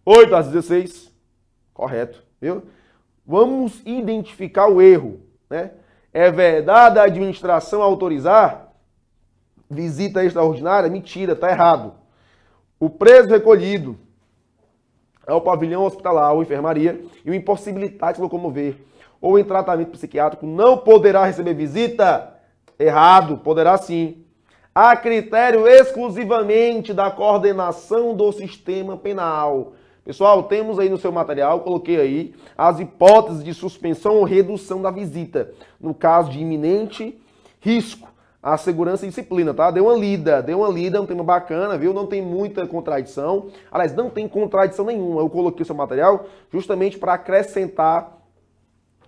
8 às 16. Correto, viu? Vamos identificar o erro, né? É verdade a administração autorizar visita extraordinária? Mentira, está errado. O preso recolhido ao pavilhão hospitalar ou enfermaria e o impossibilitado de se locomover ou em tratamento psiquiátrico não poderá receber visita? Errado, poderá sim. A critério exclusivamente da coordenação do sistema penal Pessoal, temos aí no seu material, coloquei aí as hipóteses de suspensão ou redução da visita no caso de iminente risco à segurança e disciplina, tá? Deu uma lida, deu uma lida, é um tema bacana, viu? Não tem muita contradição. Aliás, não tem contradição nenhuma. Eu coloquei o seu material justamente para acrescentar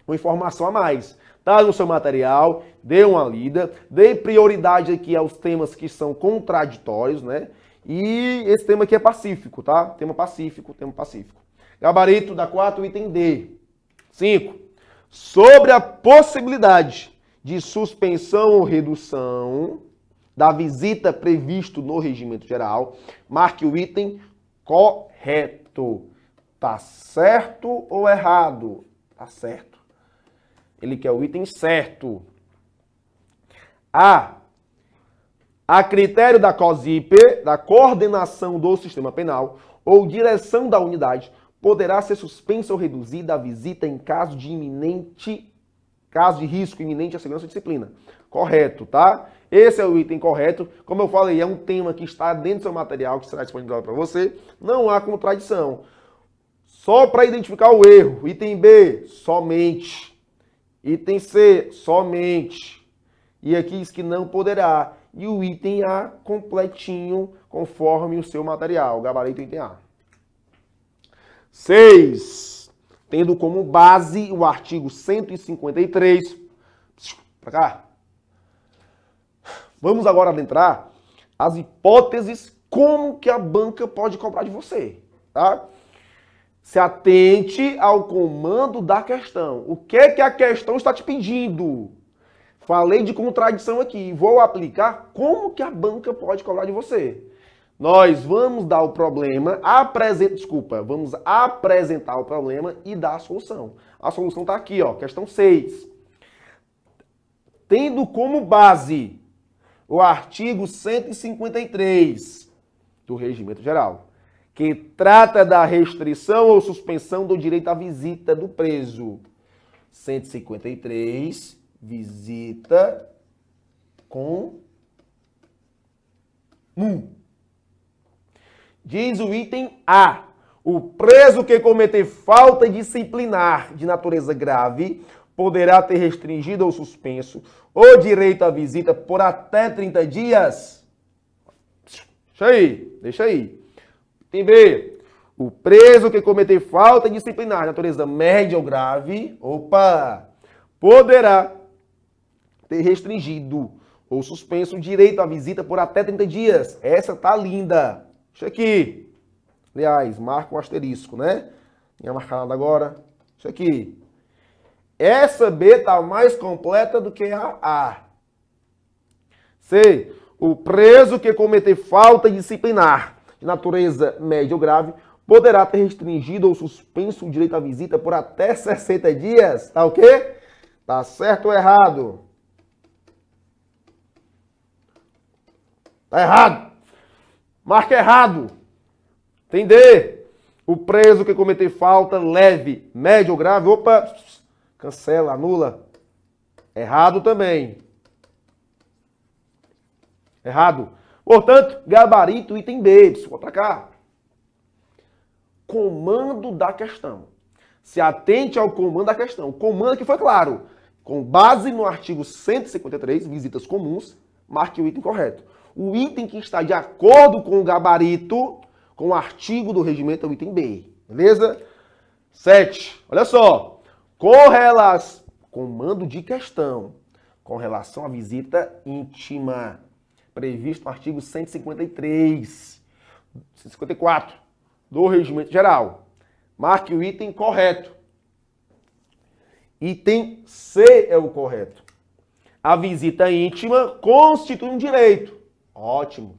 uma informação a mais. Tá no seu material, dê uma lida, dê prioridade aqui aos temas que são contraditórios, né? E esse tema aqui é pacífico, tá? Tema pacífico, tema pacífico. Gabarito da 4, item D. 5. Sobre a possibilidade de suspensão ou redução da visita previsto no regimento geral, marque o item correto. Tá certo ou errado? Tá certo. Ele quer o item certo. A a critério da COSIP, da coordenação do sistema penal, ou direção da unidade, poderá ser suspensa ou reduzida a visita em caso de iminente caso de risco iminente à segurança e disciplina. Correto, tá? Esse é o item correto. Como eu falei, é um tema que está dentro do seu material, que será disponível para você. Não há contradição. Só para identificar o erro. Item B, somente. Item C, somente. E aqui diz que não poderá e o item A completinho conforme o seu material, o gabarito item A. 6. Tendo como base o artigo 153. Para cá. Vamos agora adentrar as hipóteses como que a banca pode comprar de você, tá? Se atente ao comando da questão. O que é que a questão está te pedindo? Falei de contradição aqui, vou aplicar como que a banca pode cobrar de você. Nós vamos dar o problema, apresenta, desculpa, vamos apresentar o problema e dar a solução. A solução está aqui, ó, questão 6. Tendo como base o artigo 153 do Regimento Geral, que trata da restrição ou suspensão do direito à visita do preso. 153 visita comum. Diz o item A. O preso que cometer falta disciplinar de natureza grave poderá ter restringido ou suspenso o direito à visita por até 30 dias. Deixa aí, deixa aí. Tem B. O preso que cometer falta disciplinar de natureza média ou grave, opa, poderá ter restringido ou suspenso o direito à visita por até 30 dias. Essa tá linda. Deixa aqui. Aliás, marca o asterisco, né? Minha marcado agora. Isso aqui. Essa B tá mais completa do que a A. C. O preso que cometer falta disciplinar de natureza média ou grave poderá ter restringido ou suspenso o direito à visita por até 60 dias. Tá o quê? Tá certo ou errado? Tá errado. Marca errado. Entender? O preso que cometer falta leve, médio ou grave, opa, cancela, anula. Errado também. Errado. Portanto, gabarito item B, vou para cá. Comando da questão. Se atente ao comando da questão. O comando que foi claro. Com base no artigo 153, visitas comuns, marque o item correto o item que está de acordo com o gabarito, com o artigo do regimento, é o item B. Beleza? 7. Olha só. Com relação. Comando de questão. Com relação à visita íntima. Previsto no artigo 153. 154 do Regimento Geral. Marque o item correto. Item C é o correto. A visita íntima constitui um direito Ótimo.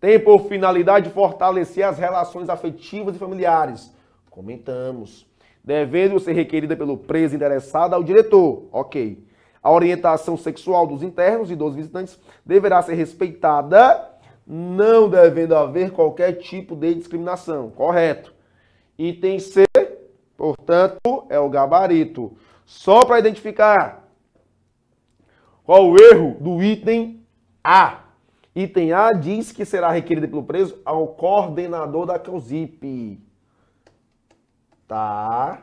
Tem por finalidade fortalecer as relações afetivas e familiares. Comentamos. Devendo ser requerida pelo preso interessado ao diretor. Ok. A orientação sexual dos internos e dos visitantes deverá ser respeitada, não devendo haver qualquer tipo de discriminação. Correto. Item C, portanto, é o gabarito. Só para identificar qual o erro do item A. Item A diz que será requerida pelo preso ao coordenador da COSIP. Tá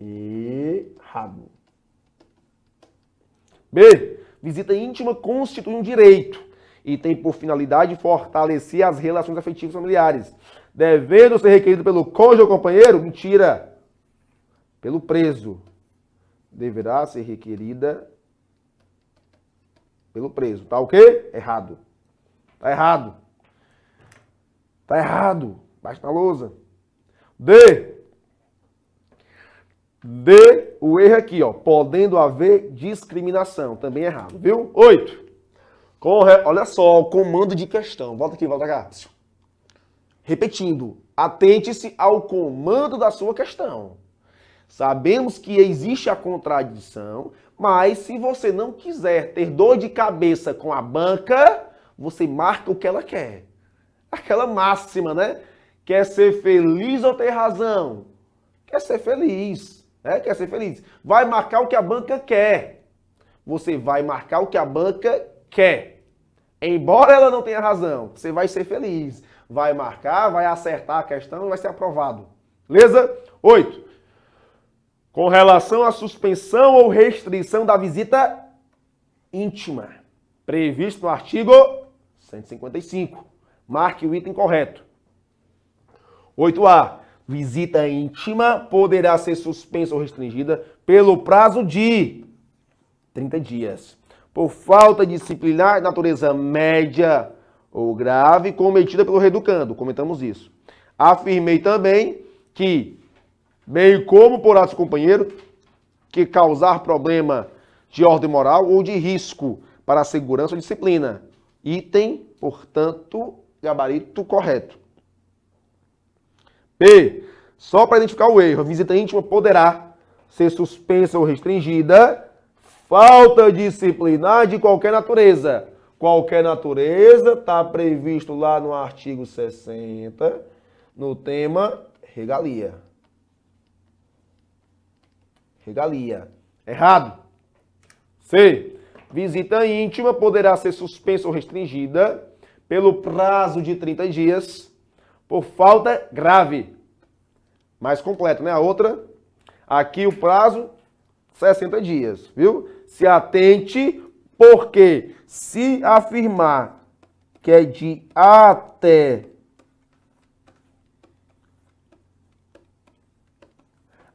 errado. B. Visita íntima constitui um direito e tem por finalidade fortalecer as relações afetivas familiares, devendo ser requerido pelo cônjuge ou companheiro? Mentira! Pelo preso. Deverá ser requerida pelo preso. Tá ok? Errado. Tá errado. Tá errado. Basta a lousa. D. D. O erro aqui, ó. Podendo haver discriminação. Também errado, viu? Oito. Corre... Olha só, o comando de questão. Volta aqui, volta cá. Repetindo. Atente-se ao comando da sua questão. Sabemos que existe a contradição mas se você não quiser ter dor de cabeça com a banca, você marca o que ela quer. Aquela máxima, né? Quer ser feliz ou ter razão? Quer ser feliz, né? Quer ser feliz. Vai marcar o que a banca quer. Você vai marcar o que a banca quer. Embora ela não tenha razão, você vai ser feliz. Vai marcar, vai acertar a questão e vai ser aprovado. Beleza? Oito com relação à suspensão ou restrição da visita íntima, previsto no artigo 155. Marque o item correto. 8A. Visita íntima poderá ser suspensa ou restringida pelo prazo de 30 dias, por falta disciplinar natureza média ou grave cometida pelo reeducando. Comentamos isso. Afirmei também que bem como por ato companheiro que causar problema de ordem moral ou de risco para a segurança ou disciplina. Item, portanto, gabarito correto. P. Só para identificar o erro, a visita íntima poderá ser suspensa ou restringida, falta disciplinar de qualquer natureza. Qualquer natureza está previsto lá no artigo 60, no tema regalia regalia. Errado. C. Visita íntima poderá ser suspensa ou restringida pelo prazo de 30 dias por falta grave. Mais completo, né? A outra, aqui o prazo, 60 dias, viu? Se atente, porque se afirmar que é de até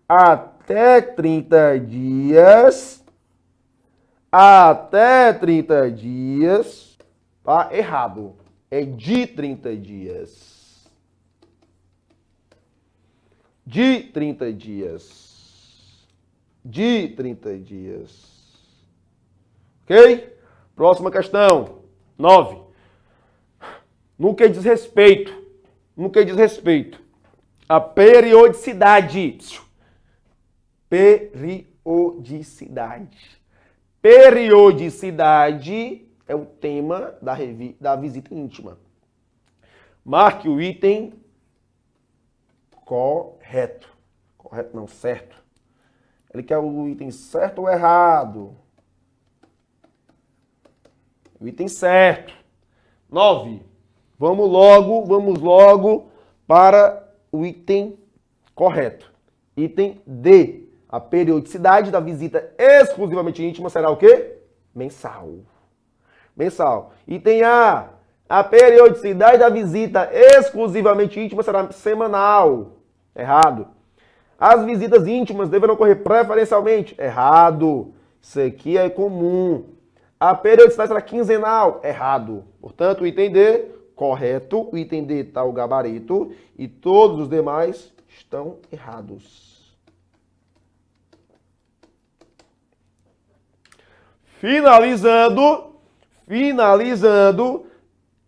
até até 30 dias, até 30 dias, tá? Errado. É de 30 dias. De 30 dias. De 30 dias. Ok? Próxima questão. 9. No que diz respeito, no que diz respeito A periodicidade Periodicidade. Periodicidade é o tema da, da visita íntima. Marque o item correto. Correto não, certo. Ele quer o item certo ou errado? O item certo. 9. Vamos logo, vamos logo para o item correto. Item D. A periodicidade da visita exclusivamente íntima será o quê? Mensal. Mensal. Item A. A periodicidade da visita exclusivamente íntima será semanal. Errado. As visitas íntimas deverão ocorrer preferencialmente. Errado. Isso aqui é comum. A periodicidade será quinzenal. Errado. Portanto, o item D, correto. O item D está o gabarito. E todos os demais estão errados. Finalizando, finalizando,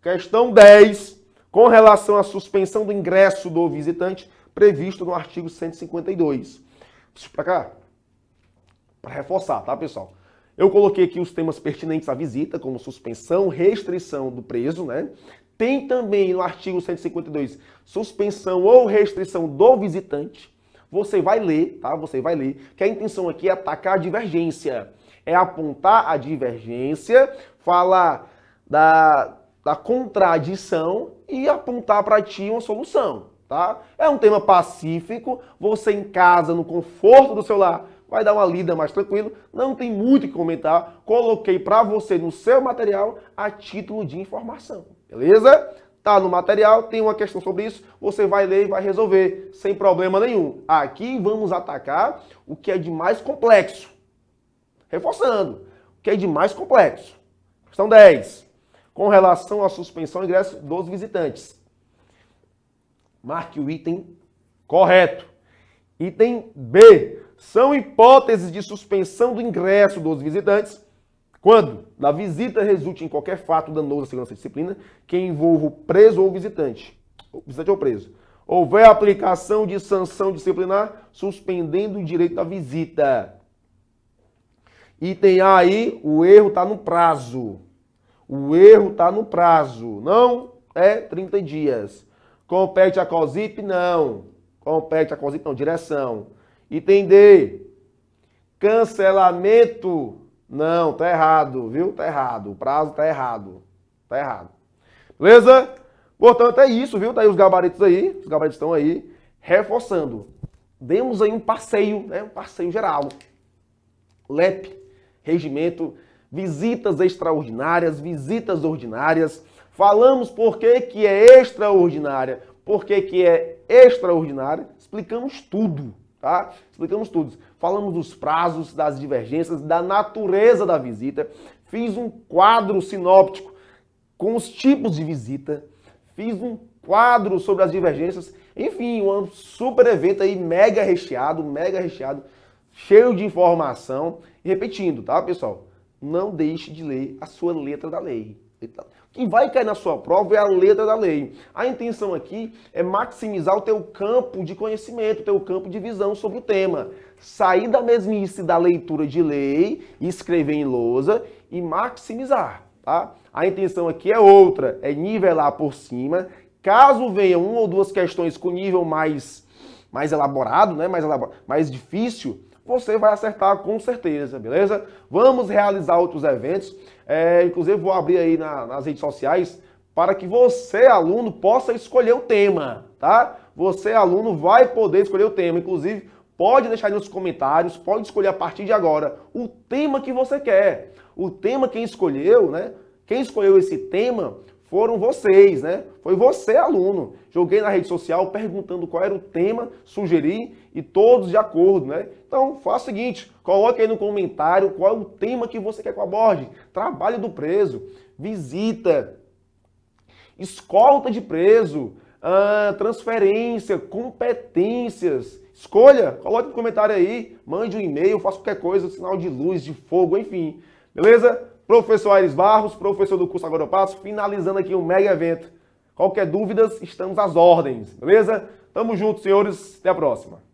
questão 10, com relação à suspensão do ingresso do visitante previsto no artigo 152. Isso para cá, para reforçar, tá, pessoal? Eu coloquei aqui os temas pertinentes à visita, como suspensão, restrição do preso, né? Tem também no artigo 152, suspensão ou restrição do visitante. Você vai ler, tá? Você vai ler que a intenção aqui é atacar a divergência é apontar a divergência, falar da, da contradição e apontar para ti uma solução, tá? É um tema pacífico, você em casa, no conforto do seu lar, vai dar uma lida mais tranquilo, não tem muito o que comentar, coloquei para você no seu material a título de informação, beleza? Tá no material, tem uma questão sobre isso, você vai ler e vai resolver, sem problema nenhum. Aqui vamos atacar o que é de mais complexo, reforçando, o que é de mais complexo. Questão 10. Com relação à suspensão e ingresso dos visitantes. Marque o item correto. Item B. São hipóteses de suspensão do ingresso dos visitantes quando na visita resulte em qualquer fato danoso à segurança e disciplina que envolva o preso ou o visitante, o visitante ou preso. Houver aplicação de sanção disciplinar suspendendo o direito à visita. Item A aí, o erro está no prazo. O erro está no prazo. Não é 30 dias. Compete a COSIP? Não. Compete a COSIP? Não, direção. Item D. Cancelamento? Não, tá errado, viu? Tá errado. O prazo tá errado. Tá errado. Beleza? Portanto, é isso, viu? Tá aí os gabaritos aí. Os gabaritos estão aí. Reforçando. Demos aí um passeio, né? Um passeio geral. LEP regimento, visitas extraordinárias, visitas ordinárias. Falamos por que, que é extraordinária, por que, que é extraordinária, explicamos tudo, tá? Explicamos tudo. Falamos dos prazos, das divergências, da natureza da visita. Fiz um quadro sinóptico com os tipos de visita. Fiz um quadro sobre as divergências. Enfim, um super evento aí mega recheado, mega recheado, cheio de informação. E repetindo, tá, pessoal? Não deixe de ler a sua letra da lei. O que vai cair na sua prova é a letra da lei. A intenção aqui é maximizar o teu campo de conhecimento, o teu campo de visão sobre o tema. Sair da mesmice da leitura de lei, escrever em lousa e maximizar, tá? A intenção aqui é outra, é nivelar por cima. Caso venha uma ou duas questões com nível mais mais elaborado, né, mais, elaborado, mais difícil, você vai acertar com certeza, beleza? Vamos realizar outros eventos. É, inclusive, vou abrir aí na, nas redes sociais para que você, aluno, possa escolher o tema, tá? Você, aluno, vai poder escolher o tema. Inclusive, pode deixar aí nos comentários, pode escolher a partir de agora o tema que você quer. O tema quem escolheu, né? Quem escolheu esse tema foram vocês, né? Foi você, aluno. Joguei na rede social perguntando qual era o tema, sugeri e todos de acordo, né? Então, faça o seguinte, coloque aí no comentário qual é o tema que você quer que eu aborde. Trabalho do preso, visita, escolta de preso, ah, transferência, competências. Escolha, coloque no comentário aí, mande um e-mail, faça qualquer coisa, sinal de luz, de fogo, enfim. Beleza? Professor Aires Barros, professor do curso Passo, finalizando aqui um mega evento. Qualquer dúvida, estamos às ordens, beleza? Tamo junto, senhores. Até a próxima.